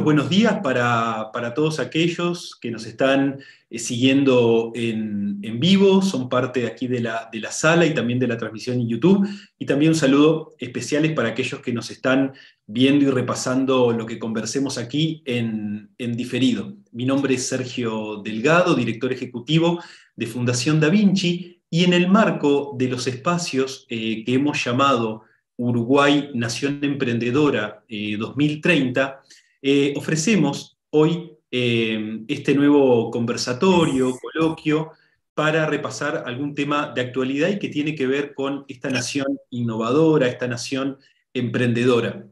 buenos días para, todos aquellos que nos están eh, siguiendo en, vivo, son parte aquí de la, de la, sala y también de la transmisión en YouTube. Y también un saludo especial para aquellos que nos están viendo y repasando lo que conversemos aquí en, diferido. Mi nombre es Sergio Delgado, director ejecutivo de Fundación Da Vinci, y en el marco de los espacios eh, que hemos llamado Uruguay Nación Emprendedora 2030, eh, eh, ofrecemos hoy eh, este nuevo conversatorio, coloquio, para repasar algún tema de actualidad y que tiene que ver con esta nación innovadora, esta nación emprendedora.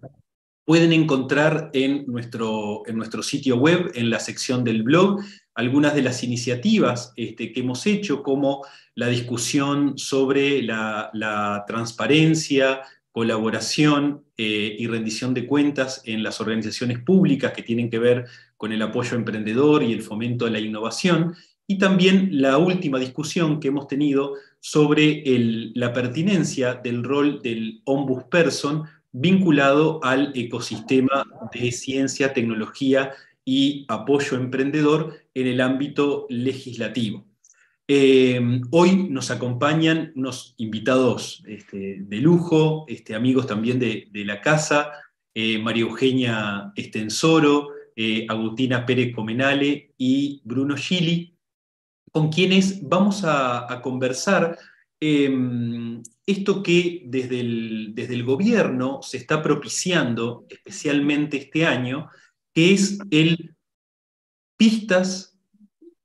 Pueden encontrar en nuestro, en nuestro sitio web, en la sección del blog, algunas de las iniciativas este, que hemos hecho, como la discusión sobre la transparencia, colaboración eh, y rendición de cuentas en las organizaciones públicas que tienen que ver con el apoyo emprendedor y el fomento de la innovación, y también la última discusión que hemos tenido sobre la pertinencia del rol del ombudsperson vinculado al ecosistema de ciencia, tecnología y apoyo emprendedor en el ámbito legislativo. Eh, hoy nos acompañan unos invitados este, de lujo, este, amigos también de, la casa, eh, María Eugenia Estensoro, eh, Agustina Pérez Comenale y Bruno Gili, con quienes vamos a, conversar em, esto que desde desde el gobierno se está propiciando, especialmente este año, que es el pistas,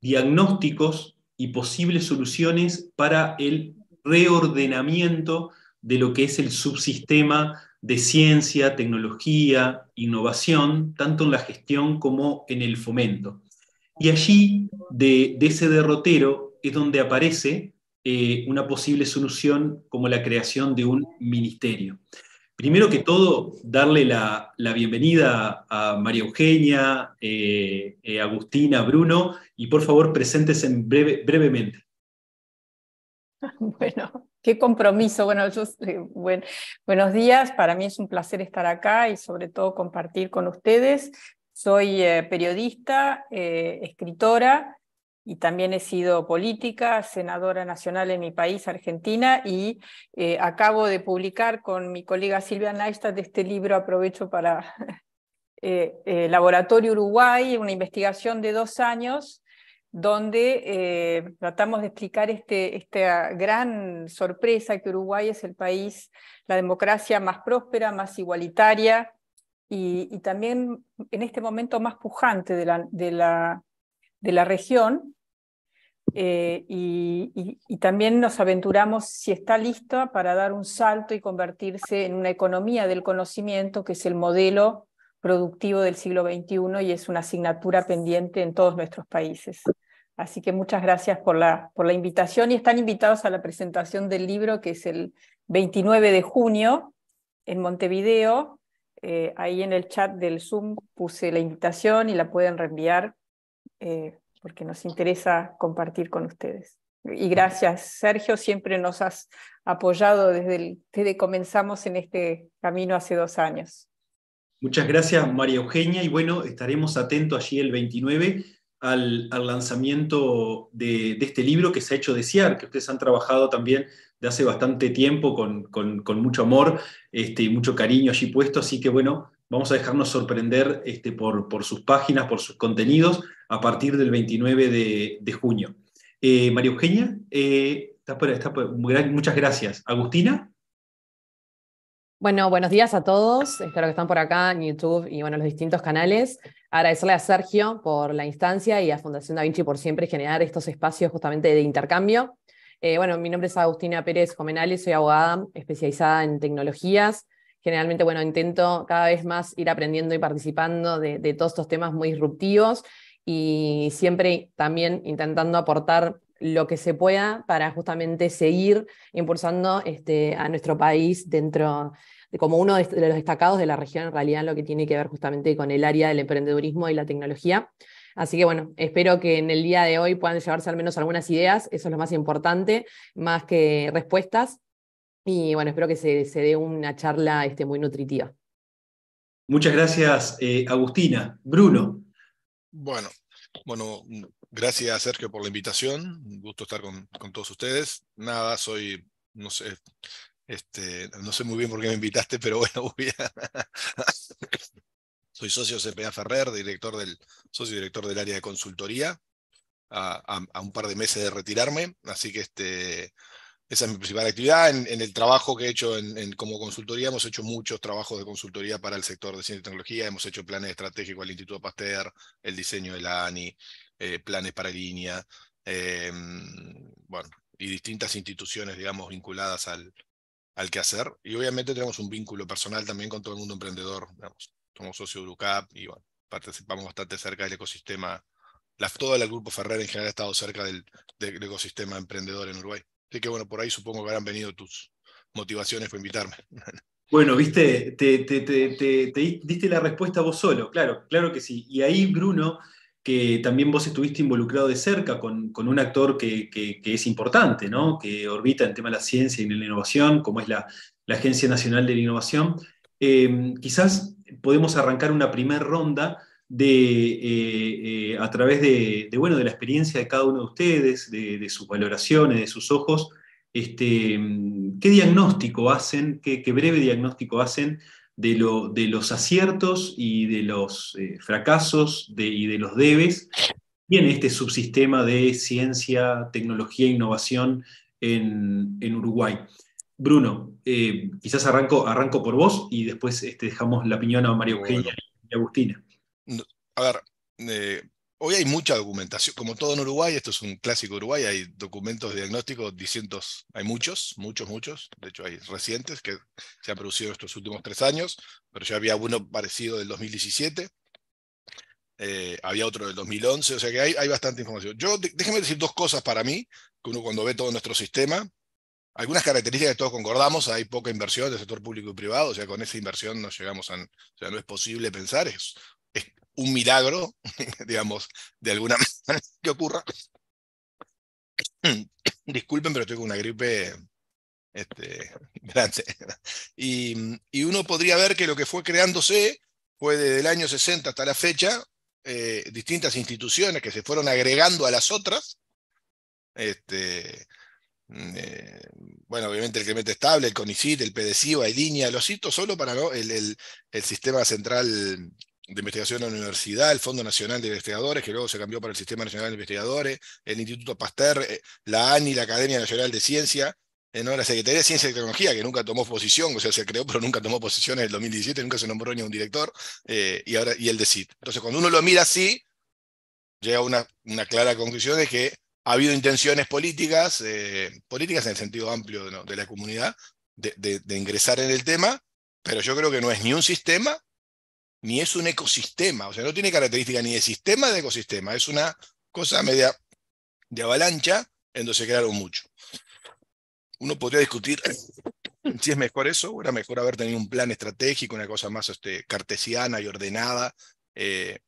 diagnósticos y posibles soluciones para el reordenamiento de lo que es el subsistema de ciencia, tecnología, innovación, tanto en la gestión como en el fomento. Y allí, de, ese derrotero, es donde aparece eh, una posible solución como la creación de un ministerio. Primero que todo, darle la, bienvenida a María Eugenia, eh, eh Agustina, Bruno, y por favor presentes en breve, brevemente. Bueno, qué compromiso. Bueno, buenos días, para mí es un placer estar acá y sobre todo compartir con ustedes. Soy eh, periodista, eh, escritora y también he sido política, senadora nacional en mi país, Argentina, y eh, acabo de publicar con mi colega Silvia Neistat este libro, aprovecho para eh, eh, Laboratorio Uruguay, una investigación de dos años donde tratamos de explicar este, esta gran sorpresa que Uruguay es el país, la democracia más próspera, más igualitaria y, también en este momento más pujante de la, de la de la región eh, y, también nos aventuramos si está lista para dar un salto y convertirse en una economía del conocimiento, que es el modelo productivo del siglo XXI y es una asignatura pendiente en todos nuestros países. Así que muchas gracias por la, por la invitación y están invitados a la presentación del libro que es el 29 de junio en Montevideo. Eh, ahí en el chat del Zoom puse la invitación y la pueden reenviar. Eh, porque nos interesa compartir con ustedes. Y gracias, Sergio, siempre nos has apoyado desde, que comenzamos en este camino hace dos años. Muchas gracias, María Eugenia, y bueno, estaremos atentos allí el 29 al, lanzamiento de, este libro que se ha hecho desear, que ustedes han trabajado también de hace bastante tiempo con, mucho amor este, y mucho cariño allí puesto, así que bueno, vamos a dejarnos sorprender este, por, sus páginas, por sus contenidos, a partir del 29 de, junio. Eh, María Eugenia, eh, muchas gracias. Agustina. Bueno, buenos días a todos, espero que están por acá en YouTube y bueno, los distintos canales. Agradecerle a Sergio por la instancia y a Fundación Da Vinci por siempre generar estos espacios justamente de intercambio. Eh, bueno, mi nombre es Agustina Pérez Comenales, soy abogada especializada en tecnologías, generalmente, bueno, intento cada vez más ir aprendiendo y participando de, todos estos temas muy disruptivos y siempre también intentando aportar lo que se pueda para justamente seguir impulsando este, a nuestro país dentro de como uno de los destacados de la región en realidad en lo que tiene que ver justamente con el área del emprendedurismo y la tecnología. Así que bueno, espero que en el día de hoy puedan llevarse al menos algunas ideas, eso es lo más importante, más que respuestas, y bueno, espero que se, dé una charla este, muy nutritiva. Muchas gracias, eh, Agustina. Bruno. Bueno, bueno, mm, gracias Sergio por la invitación. Un gusto estar con, todos ustedes. Nada, soy, no sé, este, no sé muy bien por qué me invitaste, pero bueno, voy a... soy socio CPA Ferrer, director del, socio director del área de consultoría, a, un par de meses de retirarme, así que este, esa es mi principal actividad. En, el trabajo que he hecho en, como consultoría, hemos hecho muchos trabajos de consultoría para el sector de ciencia y tecnología. Hemos hecho planes estratégicos al Instituto Pasteur, el diseño de la ANI, eh, planes para línea, em, bueno, y distintas instituciones, digamos, vinculadas al, al quehacer. Y obviamente tenemos un vínculo personal también con todo el mundo emprendedor. Somos socio de UCAP y bueno, participamos bastante cerca del ecosistema. La, todo el grupo Ferrer en general ha estado cerca del ecosistema emprendedor en Uruguay que bueno, por ahí supongo que habrán venido tus motivaciones para invitarme. Bueno, viste, te, diste la respuesta vos solo, claro, claro que sí. Y ahí, Bruno, que también vos estuviste involucrado de cerca con, un actor que, es importante, ¿no? que orbita en tema de la ciencia y en la innovación, como es la, la Agencia Nacional de la Innovación, eh, quizás podemos arrancar una primera ronda de, eh, eh, a través de, de, bueno, de la experiencia de cada uno de ustedes, de, sus valoraciones, de sus ojos, este, qué diagnóstico hacen, qué, breve diagnóstico hacen de, lo, de los aciertos y de los eh, fracasos y de los debes en este subsistema de ciencia, tecnología e innovación en, en Uruguay. Bruno, quizás arranco, arranco por vos y después este, dejamos la opinión a María Eugenia y Agustina a ver, eh, hoy hay mucha documentación, como todo en Uruguay, esto es un clásico Uruguay, hay documentos de diagnóstico, distintos, hay muchos, muchos, muchos, de hecho hay recientes que se han producido estos últimos tres años, pero ya había uno parecido del 2017. Eh, había otro del 2011, o sea que hay, bastante información. Yo, déjeme decir dos cosas para mí, que uno cuando ve todo nuestro sistema, algunas características que todos concordamos, hay poca inversión del sector público y privado, o sea, con esa inversión no llegamos a, o sea, no es posible pensar, es un milagro, digamos, de alguna manera que ocurra. Disculpen, pero estoy con una gripe este, grande. Y, uno podría ver que lo que fue creándose fue desde el año 60 hasta la fecha, eh, distintas instituciones que se fueron agregando a las otras. Este, mm, eh, bueno, obviamente el mete Estable, el CONICIT, el PEDECIVA, el línea, los cito solo para el, el, Sistema Central de Investigación en la Universidad, el Fondo Nacional de Investigadores, que luego se cambió para el Sistema Nacional de Investigadores, el Instituto Pasteur, eh, la ANI, la Academia Nacional de Ciencia, eh, la Secretaría de Ciencia y Tecnología, que nunca tomó posición, o sea, se creó, pero nunca tomó posición en el 2017, nunca se nombró ni un director, eh, y, ahora, y el de CIT. Entonces, cuando uno lo mira así, llega a una, una, clara conclusión de que ha habido intenciones políticas, políticas en el sentido amplio de la comunidad, de ingresar en el tema, pero yo creo que no es ni un sistema ni es un ecosistema, o sea, no tiene características ni de sistema de ecosistema, es una cosa media de avalancha en donde se crearon mucho. Uno podría discutir si es mejor eso o era mejor haber tenido un plan estratégico, una cosa más este, cartesiana y ordenada. Eh,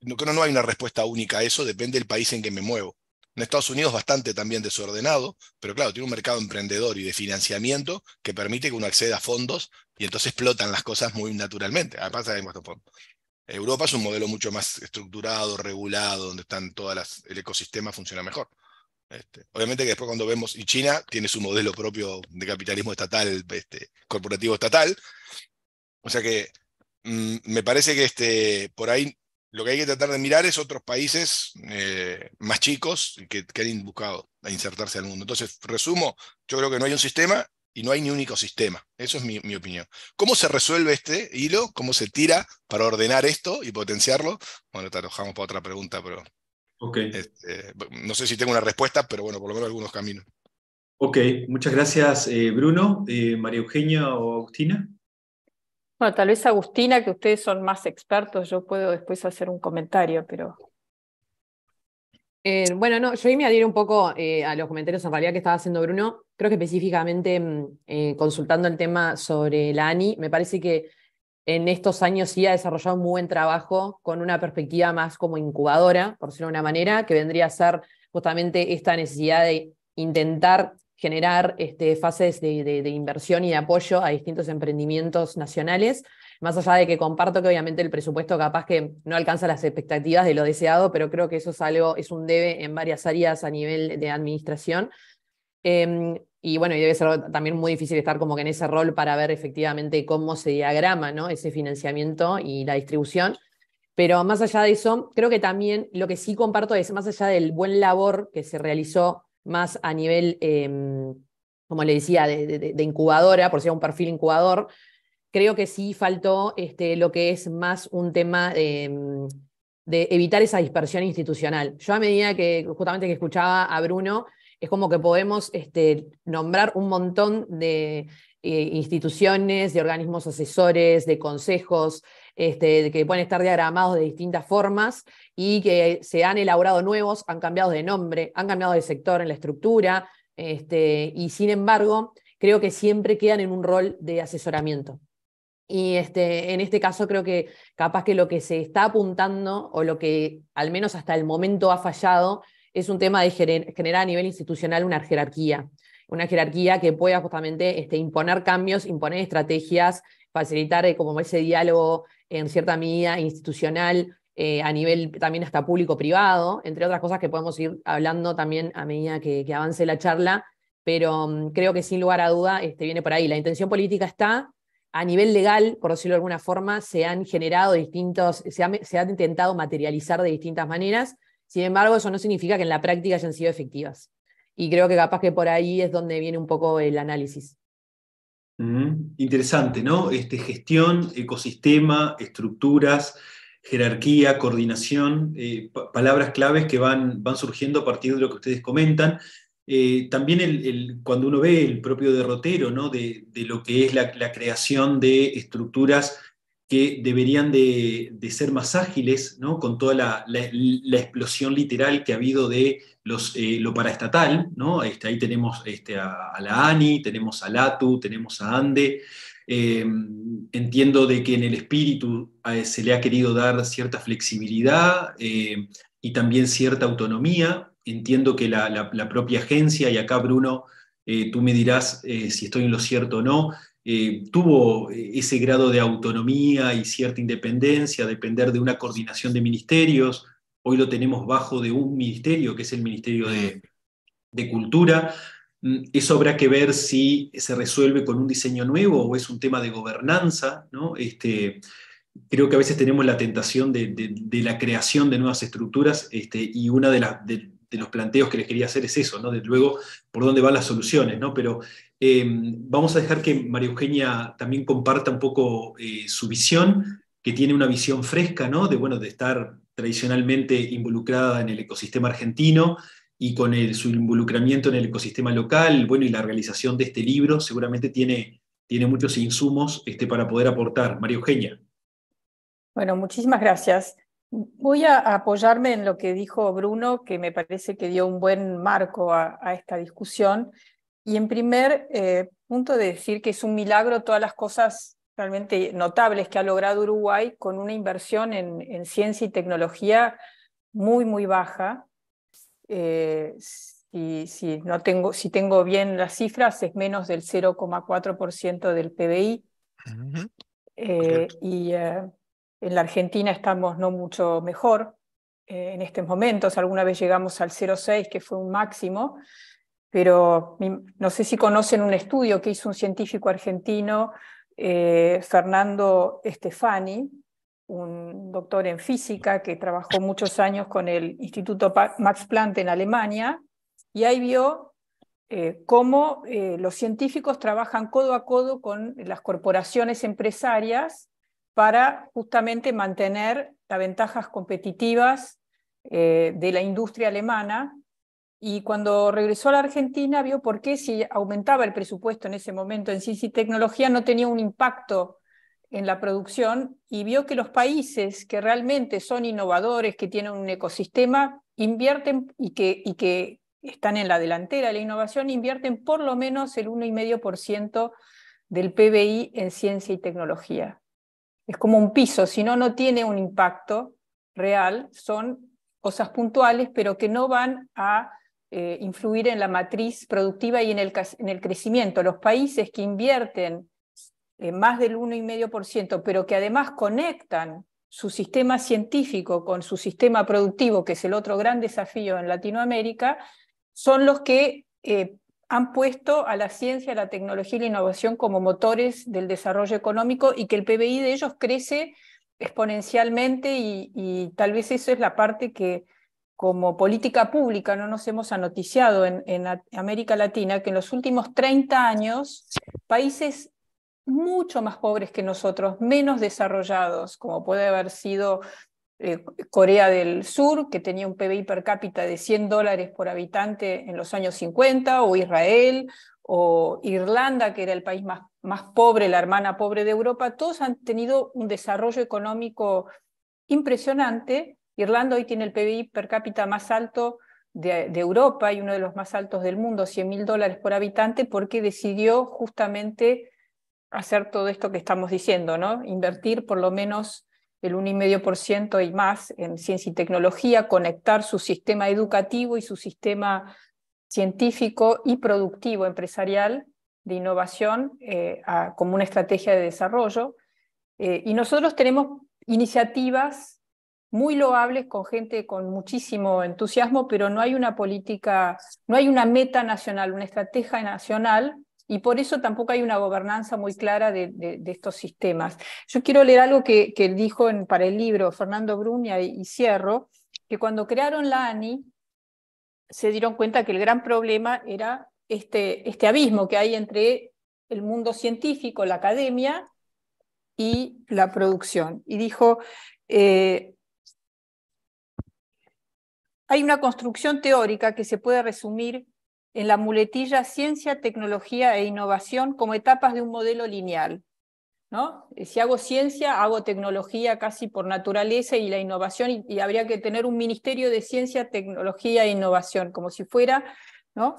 no, no hay una respuesta única a eso, depende del país en que me muevo. En Estados Unidos bastante también desordenado, pero claro, tiene un mercado emprendedor y de financiamiento que permite que uno acceda a fondos y entonces explotan las cosas muy naturalmente. Además, Europa es un modelo mucho más estructurado, regulado, donde están todas las, el ecosistema funciona mejor. Este, obviamente que después cuando vemos, y China tiene su modelo propio de capitalismo estatal, este, corporativo estatal, o sea que mm, me parece que este, por ahí lo que hay que tratar de mirar es otros países eh, más chicos que, han buscado insertarse al mundo. Entonces, resumo, yo creo que no hay un sistema y no hay ni un sistema. Eso es mi, opinión. ¿Cómo se resuelve este hilo? ¿Cómo se tira para ordenar esto y potenciarlo? Bueno, te alojamos para otra pregunta, pero. Este, no sé si tengo una respuesta, pero bueno, por lo menos algunos caminos. Ok, muchas gracias, eh, Bruno. Eh, María Eugenia o Agustina. Bueno, tal vez Agustina, que ustedes son más expertos, yo puedo después hacer un comentario, pero... Eh, bueno, no, yo ahí me adhiero un poco eh, a los comentarios en realidad que estaba haciendo Bruno. Creo que específicamente mm, eh, consultando el tema sobre la ANI, me parece que en estos años sí ha desarrollado un buen trabajo con una perspectiva más como incubadora, por decirlo de una manera, que vendría a ser justamente esta necesidad de intentar generar este, fases de, inversión y de apoyo a distintos emprendimientos nacionales, más allá de que comparto que obviamente el presupuesto capaz que no alcanza las expectativas de lo deseado, pero creo que eso es algo, es un debe en varias áreas a nivel de administración. Em, y bueno, y debe ser también muy difícil estar como que en ese rol para ver efectivamente cómo se diagrama ¿no? ese financiamiento y la distribución. Pero más allá de eso, creo que también lo que sí comparto es, más allá del buen labor que se realizó más a nivel, em, como le decía, de, incubadora, por si era un perfil incubador, creo que sí faltó este, lo que es más un tema em, de, evitar esa dispersión institucional. Yo a medida que justamente que escuchaba a Bruno, es como que podemos este, nombrar un montón de eh, instituciones, de organismos asesores, de consejos, este, que pueden estar diagramados de distintas formas y que se han elaborado nuevos, han cambiado de nombre, han cambiado de sector en la estructura, este, y sin embargo, creo que siempre quedan en un rol de asesoramiento. Y este, en este caso creo que capaz que lo que se está apuntando, o lo que al menos hasta el momento ha fallado, es un tema de generar a nivel institucional una jerarquía, una jerarquía que pueda justamente este, imponer cambios, imponer estrategias, facilitar eh, como ese diálogo en cierta medida institucional, eh, a nivel también hasta público-privado, entre otras cosas que podemos ir hablando también a medida que, avance la charla, pero mm, creo que sin lugar a duda este, viene por ahí. La intención política está, a nivel legal, por decirlo de alguna forma, se han generado distintos, se, han intentado materializar de distintas maneras, sin embargo, eso no significa que en la práctica hayan sido efectivas. Y creo que capaz que por ahí es donde viene un poco el análisis. Mm, interesante, ¿no? Este, gestión, ecosistema, estructuras, jerarquía, coordinación, eh, palabras claves que van, van surgiendo a partir de lo que ustedes comentan. Eh, también cuando uno ve el propio derrotero ¿no? de, lo que es la, creación de estructuras que deberían de, ser más ágiles, ¿no? con toda la, explosión literal que ha habido de los, eh, lo paraestatal. ¿no? Este, ahí tenemos este, a, la ANI, tenemos a LATU, tenemos a ANDE, eh, entiendo de que en el espíritu eh, se le ha querido dar cierta flexibilidad eh, y también cierta autonomía. Entiendo que la, propia agencia, y acá Bruno, tú me dirás si estoy en lo cierto o no, tuvo ese grado de autonomía y cierta independencia, depender de una coordinación de ministerios. Hoy lo tenemos bajo de un ministerio, que es el Ministerio de Cultura. Mm, eso habrá que ver si se resuelve con un diseño nuevo o es un tema de gobernanza, ¿no? Este, creo que a veces tenemos la tentación de, la creación de nuevas estructuras este, y una de, los planteos que les quería hacer es eso, ¿no? De luego, por dónde van las soluciones, ¿no? Pero em, vamos a dejar que María Eugenia también comparta un poco eh, su visión, que tiene una visión fresca, ¿no? De, bueno, de estar tradicionalmente involucrada en el ecosistema argentino, y con su involucramiento en el ecosistema local, bueno, y la realización de este libro, seguramente tiene, tiene muchos insumos este, para poder aportar. María Eugenia. Bueno, muchísimas gracias. Voy a apoyarme en lo que dijo Bruno, que me parece que dio un buen marco a, esta discusión. Y en primer eh, punto de decir que es un milagro todas las cosas realmente notables que ha logrado Uruguay con una inversión en ciencia y tecnología muy, muy baja eh, si, no tengo, si tengo bien las cifras, es menos del 0,4% del PBI. Eh, y eh, en la Argentina estamos no mucho mejor en estos momentos. Alguna vez llegamos al 0,6, que fue un máximo, pero no sé si conocen un estudio que hizo un científico argentino, Fernando Estefani un doctor en física que trabajó muchos años con el Instituto Max Planck en Alemania, y ahí vio eh, cómo eh, los científicos trabajan codo a codo con las corporaciones empresarias para justamente mantener las ventajas competitivas eh, de la industria alemana. Y cuando regresó a la Argentina vio por qué si aumentaba el presupuesto en ese momento en ciencia y tecnología no tenía un impacto en la producción y vio que los países que realmente son innovadores, que tienen un ecosistema, invierten y que, y que están en la delantera de la innovación, invierten por lo menos el 1,5% del PBI en ciencia y tecnología. Es como un piso, si no, no tiene un impacto real, son cosas puntuales, pero que no van a eh, influir en la matriz productiva y en el, en el crecimiento. Los países que invierten eh, más del 1,5%, pero que además conectan su sistema científico con su sistema productivo, que es el otro gran desafío en Latinoamérica, son los que eh, han puesto a la ciencia, la tecnología y la innovación como motores del desarrollo económico y que el PBI de ellos crece exponencialmente y, tal vez eso es la parte que como política pública no nos hemos anoticiado en, en América Latina, que en los últimos 30 años países mucho más pobres que nosotros, menos desarrollados, como puede haber sido eh, Corea del Sur, que tenía un PBI per cápita de 100 dólares por habitante en los años 50, o Israel, o Irlanda, que era el país más, más pobre, la hermana pobre de Europa, todos han tenido un desarrollo económico impresionante. Irlanda hoy tiene el PBI per cápita más alto de, de, Europa y uno de los más altos del mundo, 100 mil dólares por habitante, porque decidió justamente hacer todo esto que estamos diciendo, ¿no? Invertir por lo menos el 1,5% y más en ciencia y tecnología, conectar su sistema educativo y su sistema científico y productivo empresarial de innovación eh, como una estrategia de desarrollo. Eh, y nosotros tenemos iniciativas muy loables con gente con muchísimo entusiasmo, pero no hay una política, no hay una meta nacional, una estrategia nacional y por eso tampoco hay una gobernanza muy clara de, estos sistemas. Yo quiero leer algo que, dijo en, para el libro Fernando Brunia y, Cierro, que cuando crearon la ANI se dieron cuenta que el gran problema era este, este abismo que hay entre el mundo científico, la academia y la producción. Y dijo, eh, hay una construcción teórica que se puede resumir en la muletilla ciencia, tecnología e innovación como etapas de un modelo lineal. ¿no? Eh, si hago ciencia, hago tecnología casi por naturaleza y la innovación, y, habría que tener un ministerio de ciencia, tecnología e innovación, como si fuera, ¿no?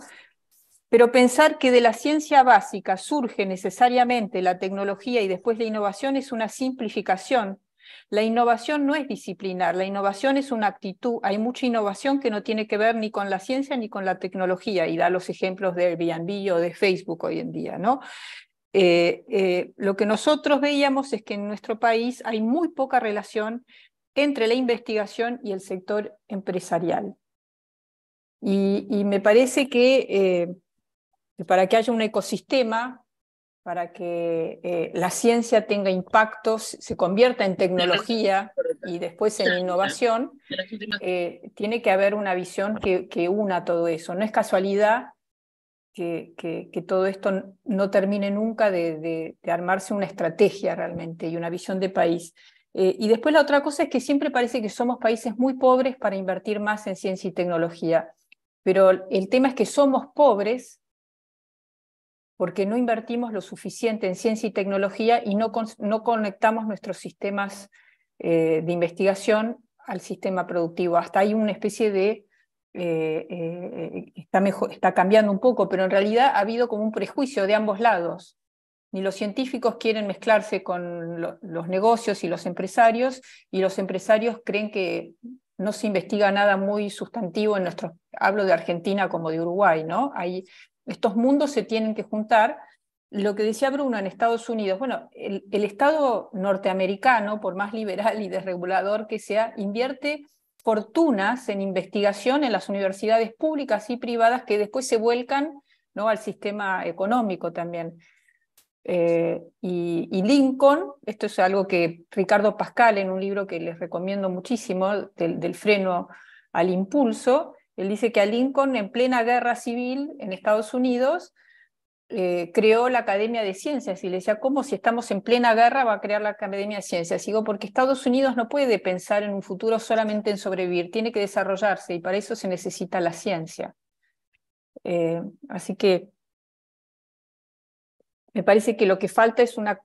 Pero pensar que de la ciencia básica surge necesariamente la tecnología y después la innovación es una simplificación la innovación no es disciplinar, la innovación es una actitud. Hay mucha innovación que no tiene que ver ni con la ciencia ni con la tecnología, y da los ejemplos de Airbnb o de Facebook hoy en día, ¿no? Eh, eh, lo que nosotros veíamos es que en nuestro país hay muy poca relación entre la investigación y el sector empresarial. Y, me parece que eh, para que haya un ecosistema para que eh, la ciencia tenga impactos, se convierta en tecnología y después en innovación, eh, tiene que haber una visión que, una todo eso. No es casualidad que, todo esto no termine nunca de, armarse una estrategia realmente y una visión de país. Eh, y después la otra cosa es que siempre parece que somos países muy pobres para invertir más en ciencia y tecnología, pero el tema es que somos pobres porque no invertimos lo suficiente en ciencia y tecnología y no, no conectamos nuestros sistemas eh, de investigación al sistema productivo. Hasta hay una especie de... Eh, eh, está, está cambiando un poco, pero en realidad ha habido como un prejuicio de ambos lados. Ni los científicos quieren mezclarse con los negocios y los empresarios, y los empresarios creen que no se investiga nada muy sustantivo en nuestros, hablo de Argentina como de Uruguay, ¿no? Hay estos mundos se tienen que juntar. Lo que decía Bruno en Estados Unidos, bueno, el, Estado norteamericano, por más liberal y desregulador que sea, invierte fortunas en investigación en las universidades públicas y privadas que después se vuelcan ¿no? al sistema económico también. Eh, y, Lincoln, esto es algo que Ricardo Pascal en un libro que les recomiendo muchísimo, del freno al impulso, él dice que a Lincoln, en plena guerra civil en Estados Unidos, eh, creó la Academia de Ciencias y le decía, ¿cómo si estamos en plena guerra va a crear la Academia de Ciencias? Digo, porque Estados Unidos no puede pensar en un futuro solamente en sobrevivir, tiene que desarrollarse y para eso se necesita la ciencia. Eh, así que me parece que lo que falta es una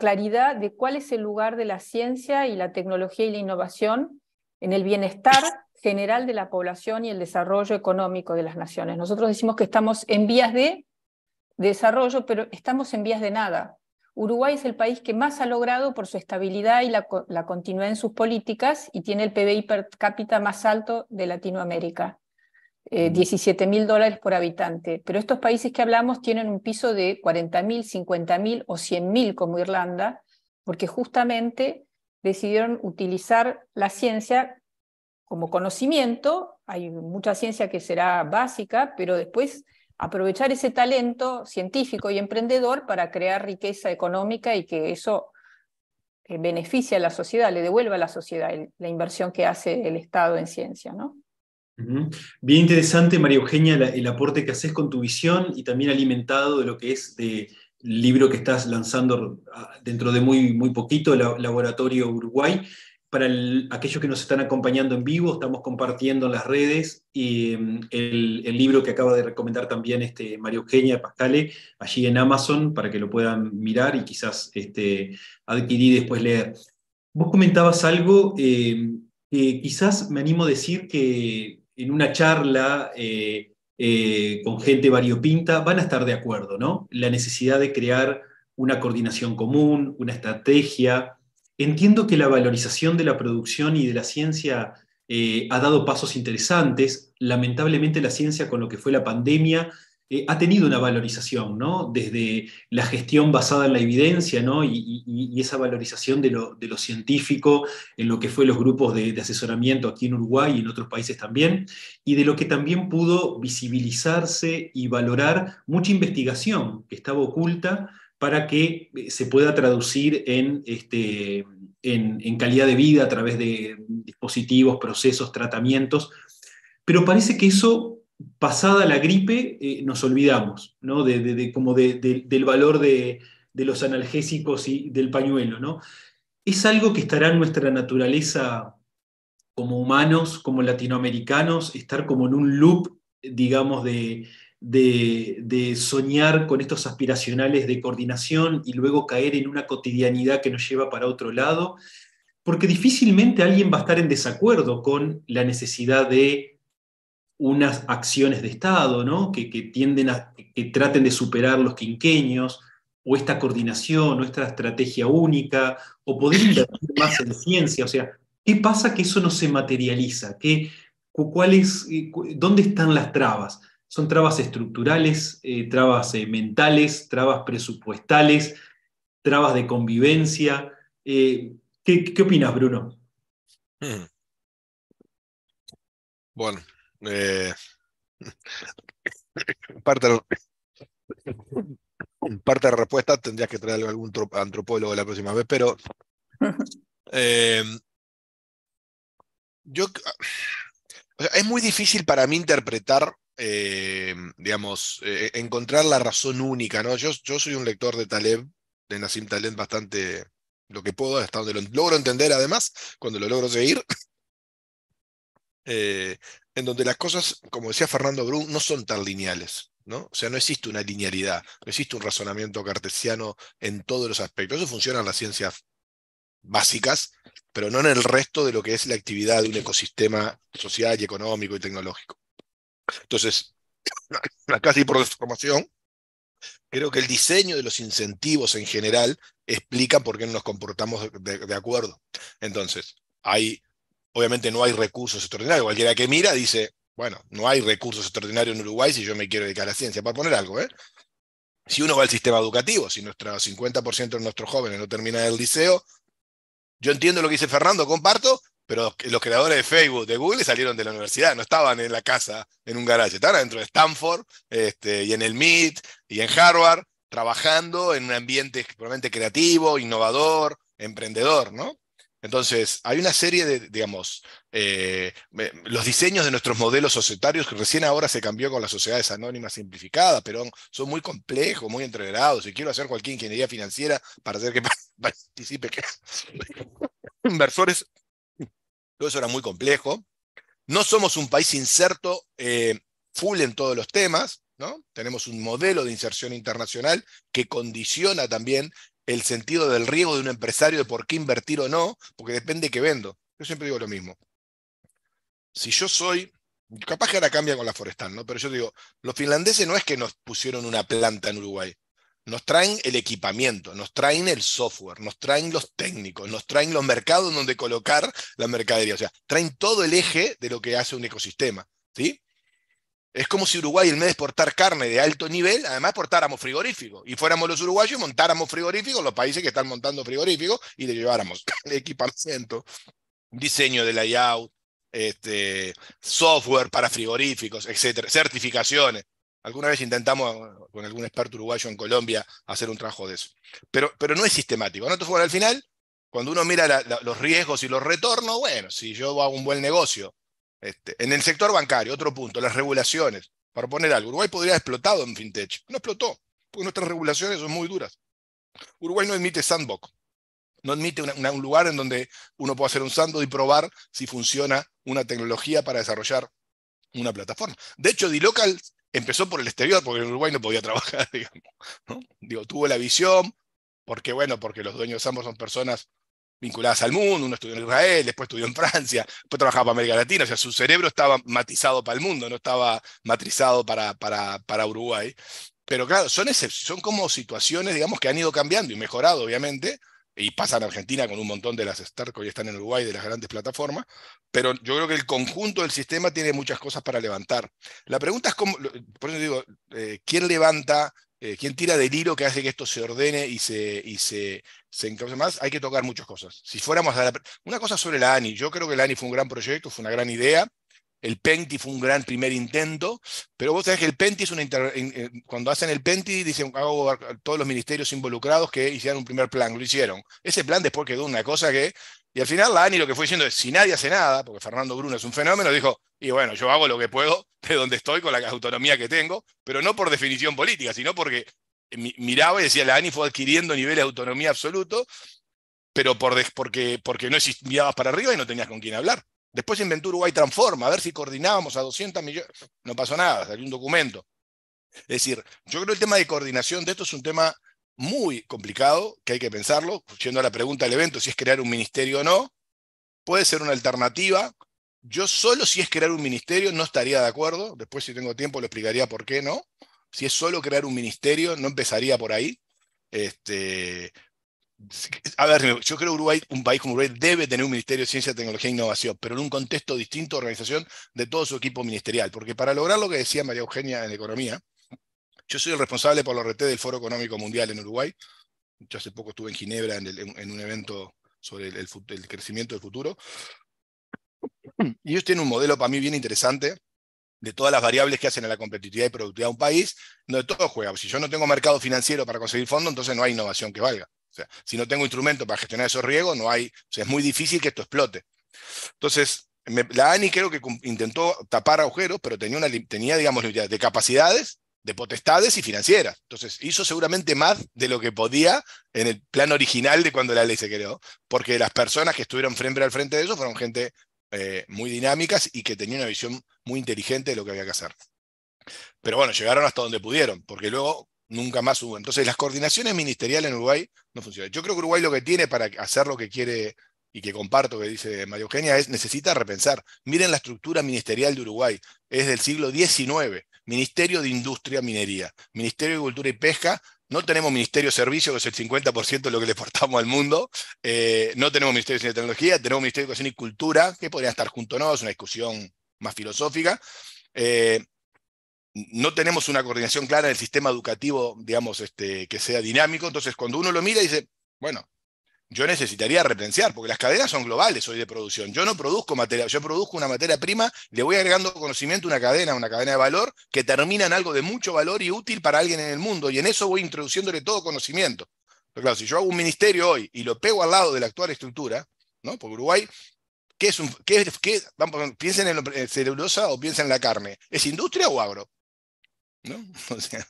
claridad de cuál es el lugar de la ciencia y la tecnología y la innovación en el bienestar general de la población y el desarrollo económico de las naciones. Nosotros decimos que estamos en vías de desarrollo, pero estamos en vías de nada. Uruguay es el país que más ha logrado por su estabilidad y la, continuidad en sus políticas y tiene el PBI per cápita más alto de Latinoamérica, 17.000 eh, 17 dólares por habitante. Pero estos países que hablamos tienen un piso de 40.000, 50.000 o 100.000 como Irlanda, porque justamente decidieron utilizar la ciencia como conocimiento, hay mucha ciencia que será básica, pero después aprovechar ese talento científico y emprendedor para crear riqueza económica y que eso eh, beneficie a la sociedad, le devuelva a la sociedad la inversión que hace el Estado en ciencia, Bien interesante, María Eugenia, el aporte que haces con tu visión y también alimentado de lo que es de libro que estás lanzando ah, dentro de muy, muy poquito, Laboratorio Uruguay para aquellos que nos están acompañando en vivo, estamos compartiendo en las redes y mm, el, libro que acaba de recomendar también este, Mario Eugenia Pascale, allí en Amazon, para que lo puedan mirar y quizás este, adquirir después leer. Vos comentabas algo eh, que quizás me animo a decir que en una charla eh, eh, con gente variopinta van a estar de acuerdo, ¿no? La necesidad de crear una coordinación común, una estrategia, Entiendo que la valorización de la producción y de la ciencia eh, ha dado pasos interesantes. Lamentablemente la ciencia con lo que fue la pandemia eh, ha tenido una valorización, ¿no? Desde la gestión basada en la evidencia, ¿no? Y, esa valorización de lo, de científico en lo que fue los grupos de, asesoramiento aquí en Uruguay y en otros países también, y de lo que también pudo visibilizarse y valorar mucha investigación que estaba oculta para que eh, se pueda traducir en, este, en, calidad de vida a través de dispositivos, procesos, tratamientos. Pero parece que eso pasada la gripe eh, nos olvidamos, ¿no? De, como del valor de, los analgésicos y del pañuelo, ¿no? Es algo que estará en nuestra naturaleza como humanos, como latinoamericanos, estar como en un loop, digamos, de, de, soñar con estos aspiracionales de coordinación y luego caer en una cotidianidad que nos lleva para otro lado, porque difícilmente alguien va a estar en desacuerdo con la necesidad de unas acciones de Estado, ¿no? que, tienden que traten de superar los quinqueños, o esta coordinación, o esta estrategia única, o poder invertir más en ciencia. O sea, ¿qué pasa que eso no se materializa? ¿Qué, cuál eh, ¿Dónde están las trabas? son trabas estructurales, eh, trabas eh, mentales, trabas presupuestales, trabas de convivencia. Eh, ¿qué, ¿qué, opinas, Bruno? Hmm. Bueno, parte, parte de la respuesta tendrías que traer algún antropólogo la próxima vez, pero yo es muy difícil para mí interpretar, eh, digamos, e, e, encontrar la razón única, ¿no? Yo, soy un lector de Taleb, de Nassim Taleb, bastante lo que puedo, hasta donde lo logro entender además, cuando lo logro seguir. Eh, en donde las cosas, como decía Fernando Brun, no son tan lineales. ¿no? O sea, no existe una linealidad, no existe un razonamiento cartesiano en todos los aspectos. Eso funciona en las ciencias básicas, pero no en el resto de lo que es la actividad de un ecosistema social y económico y tecnológico. Entonces, casi por deformación, creo que el diseño de los incentivos en general explica por qué no nos comportamos de, acuerdo. Entonces, hay, obviamente no hay recursos extraordinarios. Cualquiera que mira dice, bueno, no hay recursos extraordinarios en Uruguay si yo me quiero dedicar a la ciencia, para poner algo, ¿eh? Si uno va al sistema educativo, si nuestro 50% de nuestros jóvenes no termina el liceo, yo entiendo lo que dice Fernando, comparto, pero los creadores de Facebook, de Google, salieron de la universidad, no estaban en la casa, en un garaje, estaban dentro de Stanford este, y en el MIT y en Harvard, trabajando en un ambiente realmente creativo, innovador, emprendedor, ¿no? Entonces, hay una serie de, digamos, eh, los diseños de nuestros modelos societarios, que recién ahora se cambió con las sociedades anónimas simplificadas, pero son muy complejos, muy entregrados. Si quiero hacer cualquier ingeniería financiera para hacer que participe inversores, todo eso era muy complejo. No somos un país inserto eh, full en todos los temas, ¿no? Tenemos un modelo de inserción internacional que condiciona también el sentido del riesgo de un empresario de por qué invertir o no, porque depende de qué vendo. Yo siempre digo lo mismo. Si yo soy, capaz que ahora cambia con la forestal, ¿no? Pero yo digo, los finlandeses no es que nos pusieron una planta en Uruguay. Nos traen el equipamiento, nos traen el software, nos traen los técnicos, nos traen los mercados donde colocar la mercadería. O sea, traen todo el eje de lo que hace un ecosistema. ¿sí? Es como si Uruguay, en vez de exportar carne de alto nivel, además portáramos frigoríficos. Y fuéramos los uruguayos, montáramos frigoríficos, los países que están montando frigoríficos, y le lleváramos equipamiento, diseño de layout, este, software para frigoríficos, etcétera, certificaciones. Alguna vez intentamos eh, con algún experto uruguayo en Colombia hacer un trabajo de eso. Pero, pero no es sistemático. ¿no? bueno, al final, cuando uno mira los riesgos y los retornos, bueno, si yo hago un buen negocio este, en el sector bancario, otro punto, las regulaciones. Para poner algo, Uruguay podría haber explotado en FinTech. No explotó, porque nuestras regulaciones son muy duras. Uruguay no admite sandbox, no admite un lugar en donde uno pueda hacer un sandbox y probar si funciona una tecnología para desarrollar una plataforma. De hecho, D-Local empezó por el exterior, porque en Uruguay no podía trabajar, digamos. Digo, tuvo la visión, porque bueno, porque los dueños de sandbox son personas vinculadas al mundo, uno estudió en Israel, después estudió en Francia, después trabajaba para América Latina, o sea, su cerebro estaba matizado para el mundo, no estaba matrizado para, para, para Uruguay. Pero claro, son, son como situaciones, digamos, que han ido cambiando y mejorado, obviamente, y pasan a Argentina con un montón de las Starco y están en Uruguay de las grandes plataformas, pero yo creo que el conjunto del sistema tiene muchas cosas para levantar. La pregunta es cómo, por eso digo, eh, ¿quién levanta eh, ¿Quién tira del hilo que hace que esto se ordene y se, y se, se encauce más, hay que tocar muchas cosas. Si fuéramos a una cosa sobre la ANI, yo creo que la ANI fue un gran proyecto, fue una gran idea, el Penti fue un gran primer intento, pero vos sabés que el Penti es una cuando hacen el Penti dicen hago todos los ministerios involucrados que hicieron un primer plan, lo hicieron. Ese plan después quedó una cosa que y al final la ANI lo que fue diciendo es, si nadie hace nada, porque Fernando Bruno es un fenómeno, dijo, y bueno, yo hago lo que puedo de donde estoy con la autonomía que tengo, pero no por definición política, sino porque miraba y decía, la ANI fue adquiriendo niveles de autonomía absoluto, pero por porque, porque no mirabas para arriba y no tenías con quién hablar. Después inventó Uruguay Transforma, a ver si coordinábamos a 200 millones. No pasó nada, salió un documento. Es decir, yo creo que el tema de coordinación de esto es un tema muy complicado, que hay que pensarlo, yendo a la pregunta del evento, si es crear un ministerio o no, puede ser una alternativa. Yo solo si es crear un ministerio no estaría de acuerdo, después si tengo tiempo lo explicaría por qué no. Si es solo crear un ministerio, no empezaría por ahí. Este, a ver, yo creo que Uruguay, un país como Uruguay debe tener un Ministerio de Ciencia, Tecnología e Innovación, pero en un contexto distinto de organización de todo su equipo ministerial, porque para lograr lo que decía María Eugenia en Economía, yo soy el responsable por la RT del Foro Económico Mundial en Uruguay. Yo hace poco estuve en Ginebra en, un evento sobre el, crecimiento del futuro. Y ellos tienen un modelo para mí bien interesante de todas las variables que hacen a la competitividad y productividad de un país, donde todo juega. Si yo no tengo mercado financiero para conseguir fondos, entonces no hay innovación que valga. O sea, si no tengo instrumento para gestionar esos riesgos, no hay, o sea, es muy difícil que esto explote. Entonces, la ANI creo que intentó tapar agujeros, pero tenía, una, tenía digamos, de capacidades de potestades y financieras. Entonces, hizo seguramente más de lo que podía en el plan original de cuando la ley se creó, porque las personas que estuvieron frente al frente de eso fueron gente eh, muy dinámicas y que tenía una visión muy inteligente de lo que había que hacer. Pero bueno, llegaron hasta donde pudieron, porque luego nunca más hubo. Entonces, las coordinaciones ministeriales en Uruguay no funcionan. Yo creo que Uruguay lo que tiene para hacer lo que quiere y que comparto que dice María Eugenia es necesita repensar. Miren la estructura ministerial de Uruguay, es del siglo XIX, Ministerio de Industria, Minería, Ministerio de Cultura y Pesca, no tenemos Ministerio de Servicios, que es el 50% de lo que le exportamos al mundo. Eh, no tenemos Ministerio de Ciencia y Tecnología, tenemos Ministerio de Educación y Cultura, que podría estar junto, ¿no? Es una discusión más filosófica. Eh, no tenemos una coordinación clara del sistema educativo, digamos, este, que sea dinámico. Entonces, cuando uno lo mira, dice, bueno, yo necesitaría repensar, porque las cadenas son globales hoy de producción. Yo no produzco materia, yo produzco una materia prima, le voy agregando conocimiento a una cadena, una cadena de valor, que termina en algo de mucho valor y útil para alguien en el mundo, y en eso voy introduciéndole todo conocimiento. Pero claro, si yo hago un ministerio hoy y lo pego al lado de la actual estructura, ¿no? Por Uruguay, ¿qué es un, qué, piensen en, la celulosa o piensen en la carne? ¿Es industria o agro? ¿No? O sea,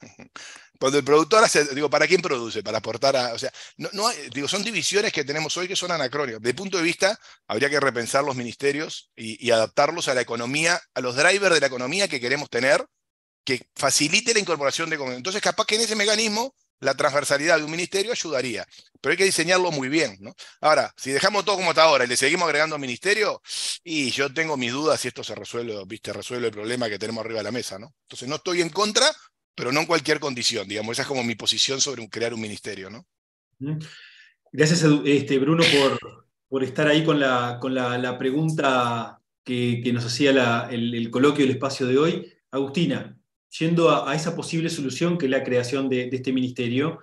cuando el productor hace, digo, ¿para quién produce? Para aportar a, o sea, no, digo, son divisiones que tenemos hoy que son anacrónicas. De punto de vista, habría que repensar los ministerios y, adaptarlos a la economía, a los drivers de la economía que queremos tener, que facilite la incorporación de Entonces, capaz que en ese mecanismo la transversalidad de un ministerio ayudaría, pero hay que diseñarlo muy bien. ¿no? Ahora, si dejamos todo como está ahora y le seguimos agregando ministerio, y yo tengo mis dudas si esto se resuelve, viste, resuelve el problema que tenemos arriba de la mesa, ¿no? Entonces no estoy en contra, pero no en cualquier condición, digamos. Esa es como mi posición sobre crear un ministerio, ¿no? Gracias, este, Bruno, por, por estar ahí con la, con la, pregunta que, nos hacía el, coloquio, el espacio de hoy. Agustina, yendo a, esa posible solución que es la creación de, este ministerio,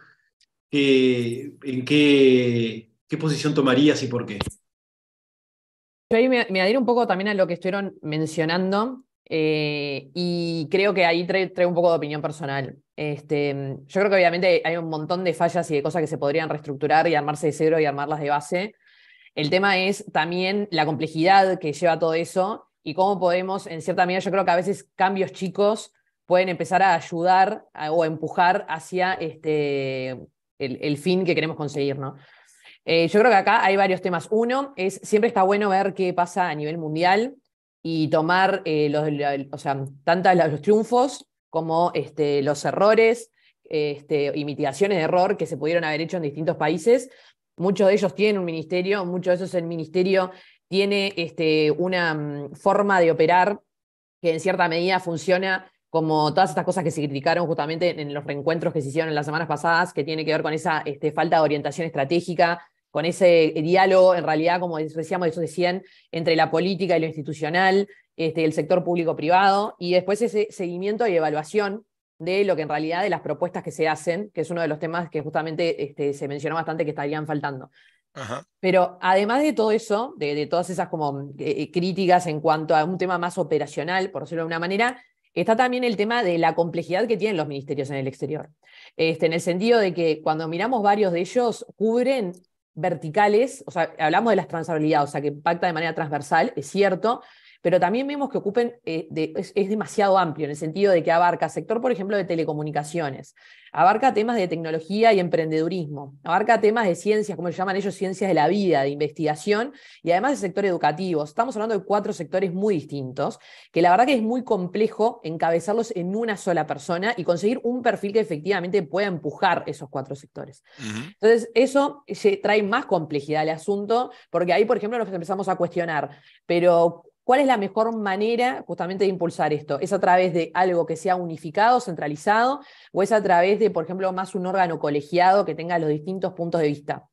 ¿en qué, qué posición tomarías y por qué? Yo ahí me, me adhiero un poco también a lo que estuvieron mencionando eh, y creo que ahí trae, un poco de opinión personal. Este, yo creo que obviamente hay un montón de fallas y de cosas que se podrían reestructurar y armarse de cero y armarlas de base. El tema es también la complejidad que lleva todo eso y cómo podemos, en cierta medida, yo creo que a veces cambios chicos pueden empezar a ayudar o empujar hacia este, el, fin que queremos conseguir, ¿no? Eh, yo creo que acá hay varios temas. Uno es, siempre está bueno ver qué pasa a nivel mundial, y tomar eh, los, o sea, tanto los triunfos como este, los errores este, y mitigaciones de error que se pudieron haber hecho en distintos países. Muchos de ellos tienen un ministerio, muchos de esos el ministerio tiene este, una mm, forma de operar que en cierta medida funciona como todas estas cosas que se criticaron justamente en los reencuentros que se hicieron en las semanas pasadas, que tiene que ver con esa este, falta de orientación estratégica, con ese eh, diálogo, en realidad, como decíamos decían entre la política y lo institucional, este, el sector público-privado, y después ese seguimiento y evaluación de lo que en realidad de las propuestas que se hacen, que es uno de los temas que justamente este, se mencionó bastante que estarían faltando. Pero además de todo eso, de, todas esas como eh, críticas en cuanto a un tema más operacional, por decirlo de una manera, está también el tema de la complejidad que tienen los ministerios en el exterior. Este, en el sentido de que cuando miramos varios de ellos, cubren verticales, o sea, hablamos de la transversalidad, o sea, que impacta de manera transversal, es cierto, pero también vemos que ocupen, eh, es, demasiado amplio en el sentido de que abarca sector, por ejemplo, de telecomunicaciones, abarca temas de tecnología y emprendedurismo, abarca temas de ciencias, como llaman ellos, ciencias de la vida, de investigación, y además del sector educativo. Estamos hablando de cuatro sectores muy distintos, que la verdad que es muy complejo encabezarlos en una sola persona y conseguir un perfil que efectivamente pueda empujar esos cuatro sectores. Entonces, eso eh, trae más complejidad al asunto, porque ahí, por ejemplo, nos empezamos a cuestionar, pero ¿Cuál es la mejor manera justamente de impulsar esto? ¿Es a través de algo que sea unificado, centralizado, o es a través de, por ejemplo, más un órgano colegiado que tenga los distintos puntos de vista?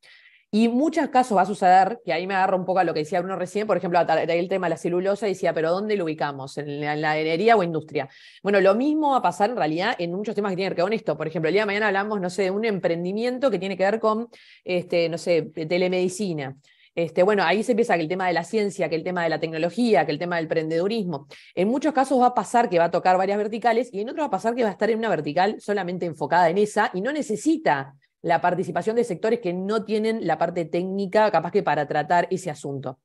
Y en muchos casos va a suceder, que ahí me agarro un poco a lo que decía Bruno recién, por ejemplo, el tema de la celulosa, decía, pero ¿dónde lo ubicamos? ¿En la minería o industria? Bueno, lo mismo va a pasar en realidad en muchos temas que tienen que ver con esto. Por ejemplo, el día de mañana hablamos, no sé, de un emprendimiento que tiene que ver con, este, no sé, telemedicina. Este, bueno, ahí se empieza que el tema de la ciencia, que el tema de la tecnología, que el tema del emprendedurismo, en muchos casos va a pasar que va a tocar varias verticales y en otros va a pasar que va a estar en una vertical solamente enfocada en esa y no necesita la participación de sectores que no tienen la parte técnica capaz que para tratar ese asunto.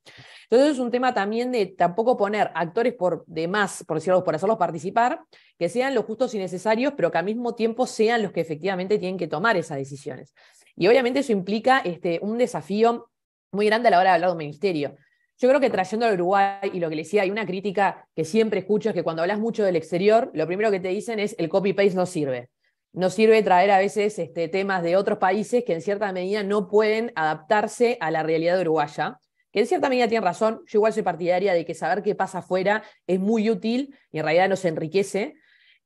Entonces es un tema también de tampoco poner actores por demás, por decirlo, por hacerlos participar, que sean los justos y necesarios, pero que al mismo tiempo sean los que efectivamente tienen que tomar esas decisiones. Y obviamente eso implica este, un desafío muy grande a la hora de hablar de un ministerio. Yo creo que trayendo al Uruguay y lo que le decía, hay una crítica que siempre escucho es que cuando hablas mucho del exterior, lo primero que te dicen es el copy-paste no sirve. No sirve traer a veces este, temas de otros países que en cierta medida no pueden adaptarse a la realidad uruguaya, que en cierta medida tienen razón. Yo igual soy partidaria de que saber qué pasa afuera es muy útil y en realidad nos enriquece,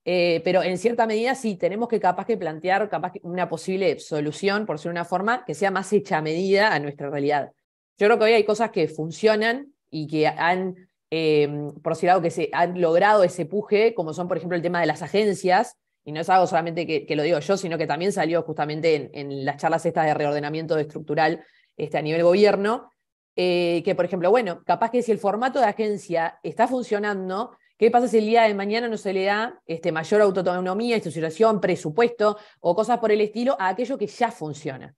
eh, pero en cierta medida sí tenemos que capaz que plantear capaz una posible solución, por ser una forma, que sea más hecha a medida a nuestra realidad. Yo creo que hoy hay cosas que funcionan y que han, em, por que se han logrado ese puje, como son, por ejemplo, el tema de las agencias, y no es algo solamente que, lo digo yo, sino que también salió justamente en, las charlas estas de reordenamiento estructural este, a nivel gobierno, eh, que, por ejemplo, bueno, capaz que si el formato de agencia está funcionando, ¿Qué pasa si el día de mañana no se le da este, mayor autonomía, institucionalización, presupuesto o cosas por el estilo a aquello que ya funciona?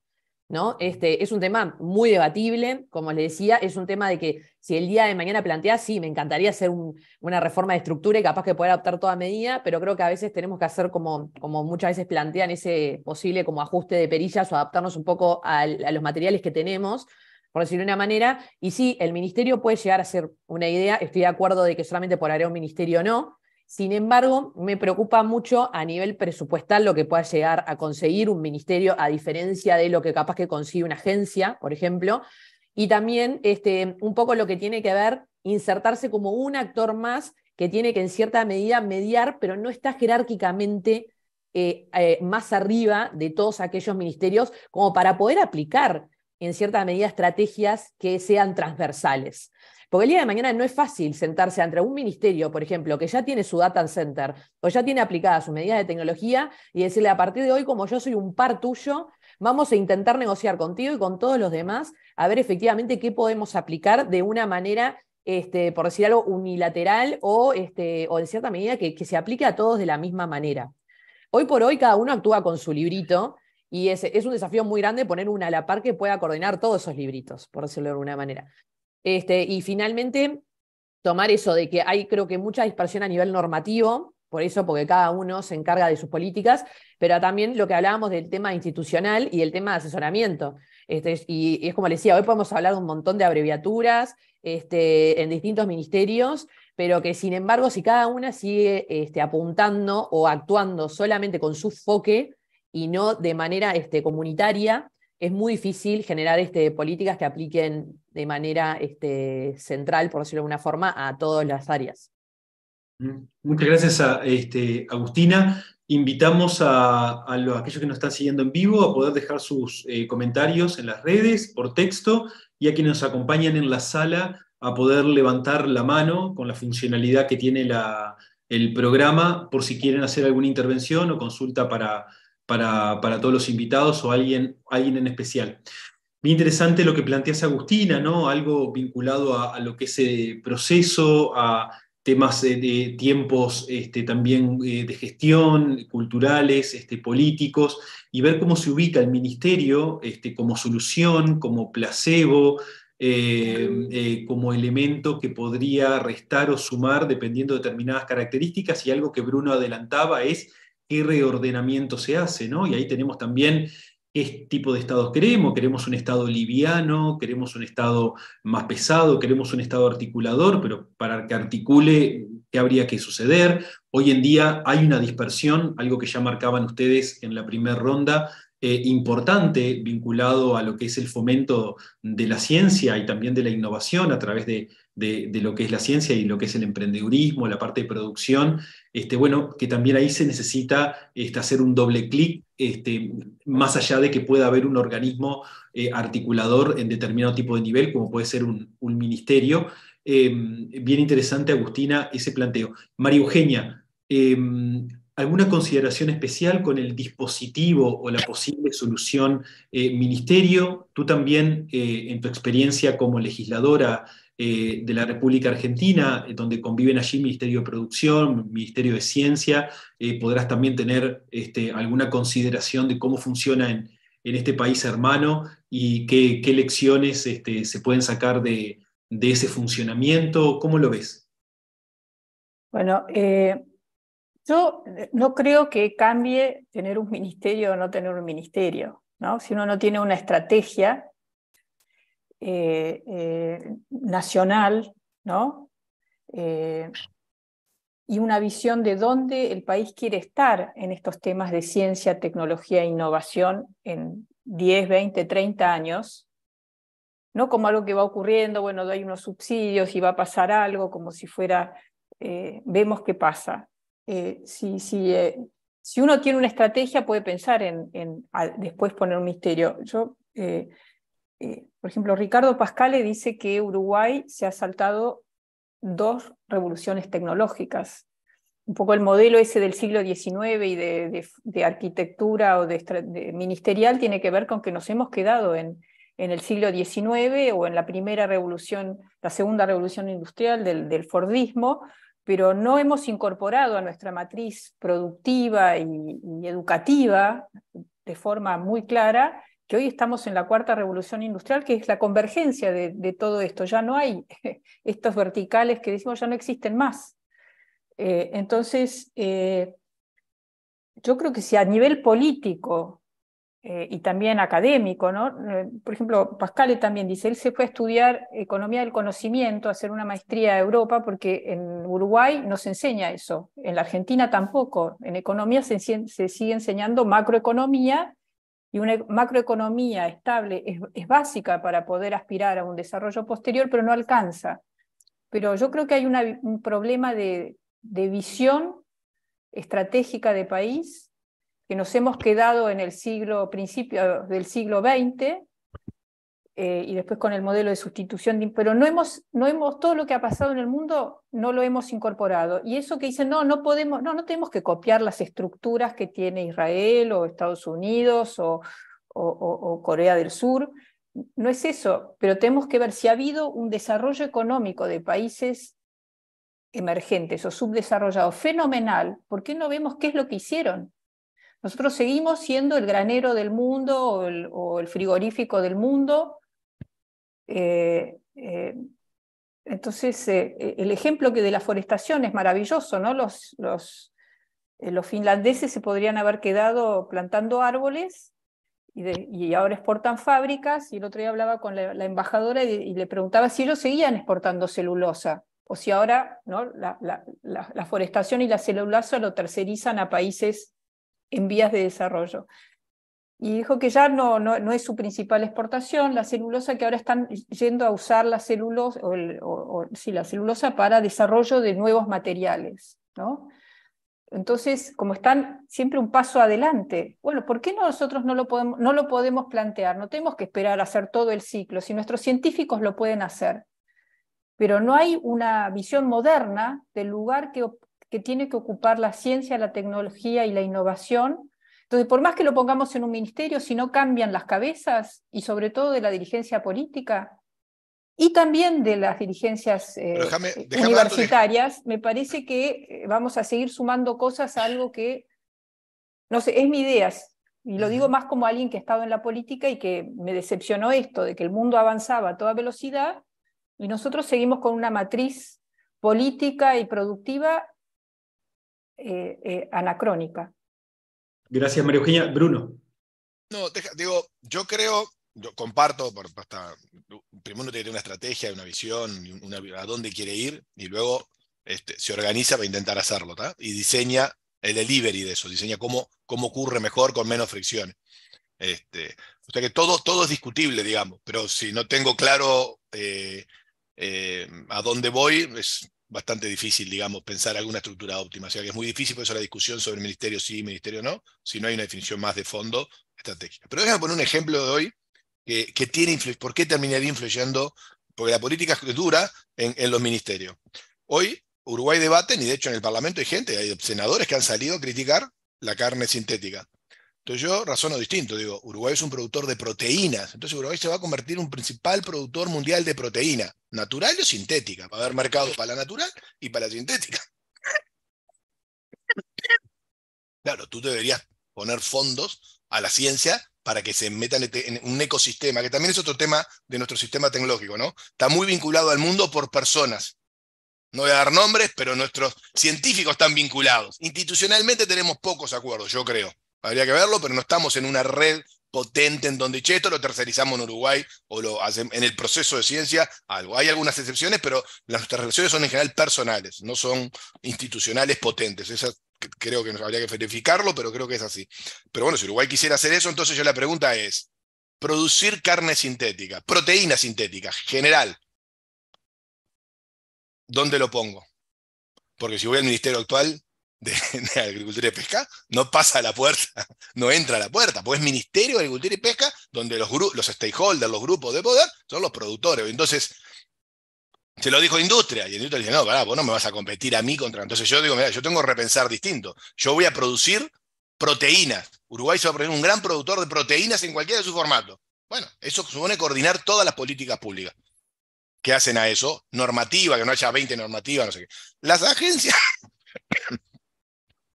¿no? Este, es un tema muy debatible, como les decía, es un tema de que si el día de mañana plantea sí, me encantaría hacer una reforma de estructura y capaz que poder adaptar toda medida, pero creo que a veces tenemos que hacer como, como muchas veces plantean ese posible como ajuste de perillas o adaptarnos un poco a, los materiales que tenemos, por decirlo de una manera, y sí, el ministerio puede llegar a ser una idea, estoy de acuerdo de que solamente por área un ministerio no, sin embargo, me preocupa mucho a nivel presupuestal lo que pueda llegar a conseguir un ministerio, a diferencia de lo que capaz que consigue una agencia, por ejemplo, y también este, un poco lo que tiene que ver insertarse como un actor más que tiene que en cierta medida mediar, pero no está jerárquicamente eh, eh, más arriba de todos aquellos ministerios como para poder aplicar en cierta medida estrategias que sean transversales. Porque el día de mañana no es fácil sentarse ante un ministerio, por ejemplo, que ya tiene su data center o ya tiene aplicadas sus medidas de tecnología y decirle a partir de hoy, como yo soy un par tuyo, vamos a intentar negociar contigo y con todos los demás a ver efectivamente qué podemos aplicar de una manera este, por decir algo, unilateral o, este, o en cierta medida que, se aplique a todos de la misma manera. Hoy por hoy cada uno actúa con su librito y es, es un desafío muy grande poner una a la par que pueda coordinar todos esos libritos, por decirlo de alguna manera. Este, y finalmente, tomar eso de que hay, creo que, mucha dispersión a nivel normativo, por eso, porque cada uno se encarga de sus políticas, pero también lo que hablábamos del tema institucional y el tema de asesoramiento. Este, y, es como les decía, hoy podemos hablar de un montón de abreviaturas este, en distintos ministerios, pero que sin embargo, si cada una sigue este, apuntando o actuando solamente con su foque y no de manera comunitaria, es muy difícil generar este, políticas que apliquen de manera este, central, por decirlo de alguna forma, a todas las áreas. Muchas gracias a este, Agustina. Invitamos a, aquellos que nos están siguiendo en vivo a poder dejar sus eh, comentarios en las redes, por texto, y a quienes nos acompañan en la sala a poder levantar la mano con la funcionalidad que tiene el programa por si quieren hacer alguna intervención o consulta para, para, todos los invitados o alguien, alguien en especial. Muy interesante lo que planteas, Agustina, ¿no? Algo vinculado a, lo que es el eh, proceso, a temas de tiempos este, también eh, de gestión, culturales, este, políticos, y ver cómo se ubica el ministerio este, como solución, como placebo, eh, como elemento que podría restar o sumar dependiendo de determinadas características y algo que Bruno adelantaba es qué reordenamiento se hace, ¿no? Y ahí tenemos también qué tipo de estados queremos, queremos un estado liviano, queremos un estado más pesado, queremos un estado articulador, pero para que articule, ¿qué habría que suceder? Hoy en día hay una dispersión, algo que ya marcaban ustedes en la primera ronda, eh, importante vinculado a lo que es el fomento de la ciencia y también de la innovación a través de de, lo que es la ciencia y lo que es el emprendedurismo, la parte de producción, este, bueno, que también ahí se necesita este, hacer un doble clic, este, más allá de que pueda haber un organismo eh, articulador en determinado tipo de nivel, como puede ser un, ministerio. Em, bien interesante, Agustina, ese planteo. María Eugenia, em, ¿Alguna consideración especial con el dispositivo o la posible solución eh, ministerio? Tú también, eh, en tu experiencia como legisladora eh, de la República Argentina, eh, donde conviven allí Ministerio de Producción, Ministerio de Ciencia, eh, podrás también tener este, alguna consideración de cómo funciona en, este país hermano y qué, lecciones este, se pueden sacar de, ese funcionamiento. ¿Cómo lo ves? Bueno, yo no creo que cambie tener un ministerio o no tener un ministerio. ¿no? Si uno no tiene una estrategia, eh, eh, nacional, ¿no? Eh, y una visión de dónde el país quiere estar en estos temas de ciencia, tecnología e innovación en 10, 20, 30 años, no como algo que va ocurriendo, bueno, hay unos subsidios y va a pasar algo, como si fuera, vemos qué pasa. si, si, uno tiene una estrategia, puede pensar en, después poner un misterio. Yo eh, por ejemplo, Ricardo Pascale dice que Uruguay se ha saltado dos revoluciones tecnológicas. Un poco el modelo ese del siglo XIX y de, arquitectura o de, ministerial tiene que ver con que nos hemos quedado en, el siglo XIX o en la primera revolución, la segunda revolución industrial del, Fordismo, pero no hemos incorporado a nuestra matriz productiva y educativa de forma muy clara que hoy estamos en la cuarta revolución industrial, que es la convergencia de, todo esto. Ya no hay estos verticales que decimos, ya no existen más. Eh, entonces, eh, yo creo que si a nivel político eh, y también académico, ¿no? por ejemplo, Pascale también dice, él se fue a estudiar economía del conocimiento, a hacer una maestría en Europa, porque en Uruguay no se enseña eso, en la Argentina tampoco, en economía se sigue enseñando macroeconomía y una e-, macroeconomía estable es, básica para poder aspirar a un desarrollo posterior, pero no alcanza. Pero yo creo que hay un problema de, visión estratégica de país, que nos hemos quedado en el siglo, principio del siglo XX, eh, y después con el modelo de sustitución, de, pero no hemos, no hemos, todo lo que ha pasado en el mundo no lo hemos incorporado. Y eso que dicen, no, no podemos, no, no tenemos que copiar las estructuras que tiene Israel o Estados Unidos o, Corea del Sur, no es eso, pero tenemos que ver si ha habido un desarrollo económico de países emergentes o subdesarrollados fenomenal, ¿por qué no vemos qué es lo que hicieron? Nosotros seguimos siendo el granero del mundo o el frigorífico del mundo eh, eh, entonces, eh, el ejemplo que de la forestación es maravilloso, ¿no? Los, finlandeses se podrían haber quedado plantando árboles y, ahora exportan fábricas. Y el otro día hablaba con la, embajadora y, le preguntaba si ellos seguían exportando celulosa o si ahora ¿no? la, la forestación y la celulosa lo tercerizan a países en vías de desarrollo y dijo que ya no, no, es su principal exportación la celulosa, que ahora están yendo a usar la celulosa, o, la celulosa para desarrollo de nuevos materiales. ¿no? Entonces, como están siempre un paso adelante, bueno, ¿por qué nosotros no lo, podemos, no lo podemos plantear? No tenemos que esperar a hacer todo el ciclo, si nuestros científicos lo pueden hacer. Pero no hay una visión moderna del lugar que, que tiene que ocupar la ciencia, la tecnología y la innovación entonces, por más que lo pongamos en un ministerio, si no cambian las cabezas, y sobre todo de la dirigencia política, y también de las dirigencias eh, universitarias, me parece que eh, vamos a seguir sumando cosas a algo que, no sé, es mi idea, y lo digo más como alguien que ha estado en la política y que me decepcionó esto, de que el mundo avanzaba a toda velocidad y nosotros seguimos con una matriz política y productiva eh, anacrónica. Gracias, María Eugenia. Bruno. No, digo, yo creo, yo comparto, por, hasta, primero tiene una estrategia, una visión, una, a dónde quiere ir, y luego este, se organiza para intentar hacerlo, y diseña el delivery de eso, diseña cómo, cómo ocurre mejor con menos fricción. Este, o sea que todo, todo es discutible, digamos, pero si no tengo claro eh, eh, a dónde voy, es, bastante difícil, digamos, pensar alguna estructura óptima. O sea que es muy difícil, por eso la discusión sobre ministerio sí, ministerio no, si no hay una definición más de fondo estratégica. Pero déjame poner un ejemplo de hoy que, tiene por qué terminaría influyendo, porque la política es dura en, en los ministerios. Hoy Uruguay debate, y de hecho en el Parlamento hay gente, hay senadores que han salido a criticar la carne sintética. Entonces yo razono distinto, digo, Uruguay es un productor de proteínas, entonces Uruguay se va a convertir en un principal productor mundial de proteína, natural o sintética. Va a haber mercado para la natural y para la sintética. Claro, tú deberías poner fondos a la ciencia para que se metan en un ecosistema, que también es otro tema de nuestro sistema tecnológico, ¿no? Está muy vinculado al mundo por personas. No voy a dar nombres, pero nuestros científicos están vinculados. Institucionalmente tenemos pocos acuerdos, yo creo habría que verlo, pero no estamos en una red potente en donde, che, esto lo tercerizamos en Uruguay o lo hacen en el proceso de ciencia, algo. Hay algunas excepciones, pero nuestras relaciones son en general personales, no son institucionales potentes. Esa creo que habría que verificarlo, pero creo que es así. Pero bueno, si Uruguay quisiera hacer eso, entonces yo la pregunta es, producir carne sintética, proteína sintética, general, ¿dónde lo pongo? Porque si voy al ministerio actual, de, Agricultura y Pesca no pasa a la puerta, no entra a la puerta, porque es Ministerio de Agricultura y Pesca donde los, los stakeholders, los grupos de poder, son los productores. Entonces, se lo dijo industria, y industria dice, no, pará, vos no me vas a competir a mí contra... Entonces yo digo, mira, yo tengo que repensar distinto. Yo voy a producir proteínas. Uruguay se va a poner un gran productor de proteínas en cualquiera de sus formatos. Bueno, eso supone coordinar todas las políticas públicas. ¿Qué hacen a eso? Normativa, que no haya 20 normativas, no sé qué. Las agencias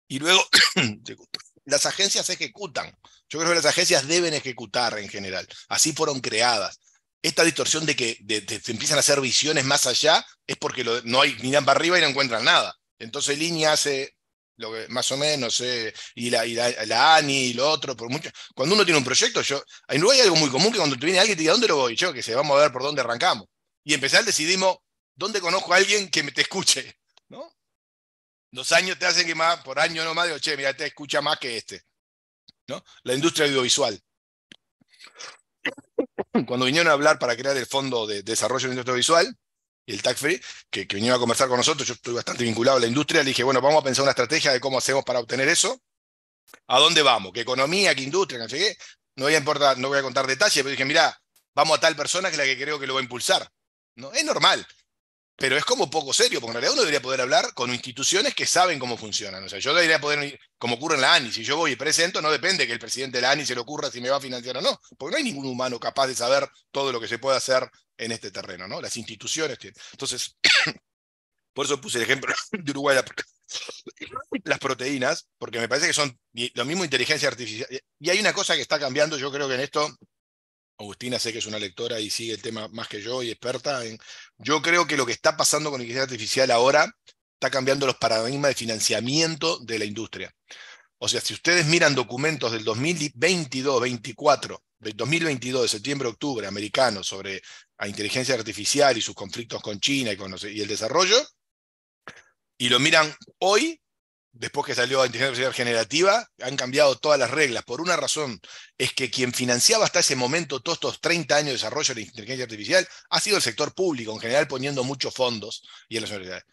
y luego las agencias ejecutan. Yo creo que las agencias deben ejecutar en general. Así fueron creadas. Esta distorsión de que se empiezan a hacer visiones más allá es porque no hay, miran para arriba y no encuentran nada. Entonces Línea hace lo que, más o menos, eh, y, la, y ANI y lo otro. Por mucho. Cuando uno tiene un proyecto, yo, hay algo muy común que cuando te viene alguien te diga dónde lo voy? Yo, que se vamos a ver por dónde arrancamos. Y empezar decidimos, ¿dónde conozco a alguien que me te escuche? ¿No? Dos años te hacen que más, por año nomás, más, digo, che, mira, te este escucha más que este. ¿no? La industria audiovisual. Cuando vinieron a hablar para crear el Fondo de Desarrollo de la Industria Audiovisual, y el Tax Free, que, que vinieron a conversar con nosotros, yo estoy bastante vinculado a la industria, le dije, bueno, vamos a pensar una estrategia de cómo hacemos para obtener eso, a dónde vamos, qué economía, qué industria, no no voy a, importar, no voy a contar detalles, pero dije, mira, vamos a tal persona que es la que creo que lo va a impulsar. ¿No? Es normal, pero es como poco serio, porque en realidad uno debería poder hablar con instituciones que saben cómo funcionan. O sea, yo debería poder, como ocurre en la ANI, si yo voy y presento, no depende que el presidente de la ANI se le ocurra si me va a financiar o no, porque no hay ningún humano capaz de saber todo lo que se puede hacer en este terreno, ¿no? Las instituciones Entonces, por eso puse el ejemplo de Uruguay, las proteínas, porque me parece que son lo mismo inteligencia artificial. Y hay una cosa que está cambiando, yo creo que en esto Agustina sé que es una lectora y sigue el tema más que yo y experta. En... Yo creo que lo que está pasando con la inteligencia artificial ahora está cambiando los paradigmas de financiamiento de la industria. O sea, si ustedes miran documentos del 2022, 2024 del 2022, de septiembre, octubre, americanos, sobre la inteligencia artificial y sus conflictos con China y, y el desarrollo, y lo miran hoy, después que salió la inteligencia artificial generativa, han cambiado todas las reglas. Por una razón, es que quien financiaba hasta ese momento todos estos 30 años de desarrollo de la inteligencia artificial ha sido el sector público, en general poniendo muchos fondos y en las universidades.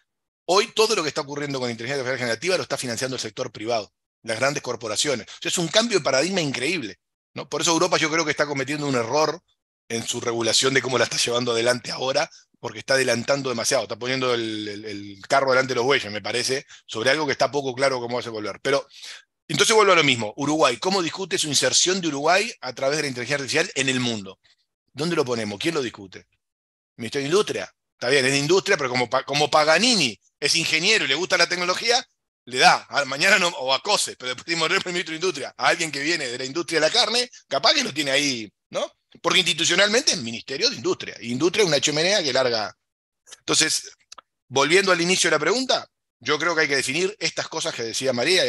Hoy todo lo que está ocurriendo con la inteligencia artificial generativa lo está financiando el sector privado, las grandes corporaciones. es un cambio de paradigma increíble. ¿no? Por eso Europa yo creo que está cometiendo un error en su regulación de cómo la está llevando adelante ahora, porque está adelantando demasiado, está poniendo el, carro delante de los bueyes, me parece, sobre algo que está poco claro cómo va hace volver. Pero entonces vuelvo a lo mismo, Uruguay, ¿cómo discute su inserción de Uruguay a través de la inteligencia artificial en el mundo? ¿Dónde lo ponemos? ¿Quién lo discute? Ministerio de Industria. Está bien, es de industria, pero como, como Paganini es ingeniero y le gusta la tecnología, le da, mañana no, o a Cose, pero después de morir el ministro de Industria, a alguien que viene de la industria de la carne, capaz que lo tiene ahí, ¿no? Porque institucionalmente es Ministerio de Industria. Industria es una chimenea que larga. Entonces, volviendo al inicio de la pregunta, yo creo que hay que definir estas cosas que decía María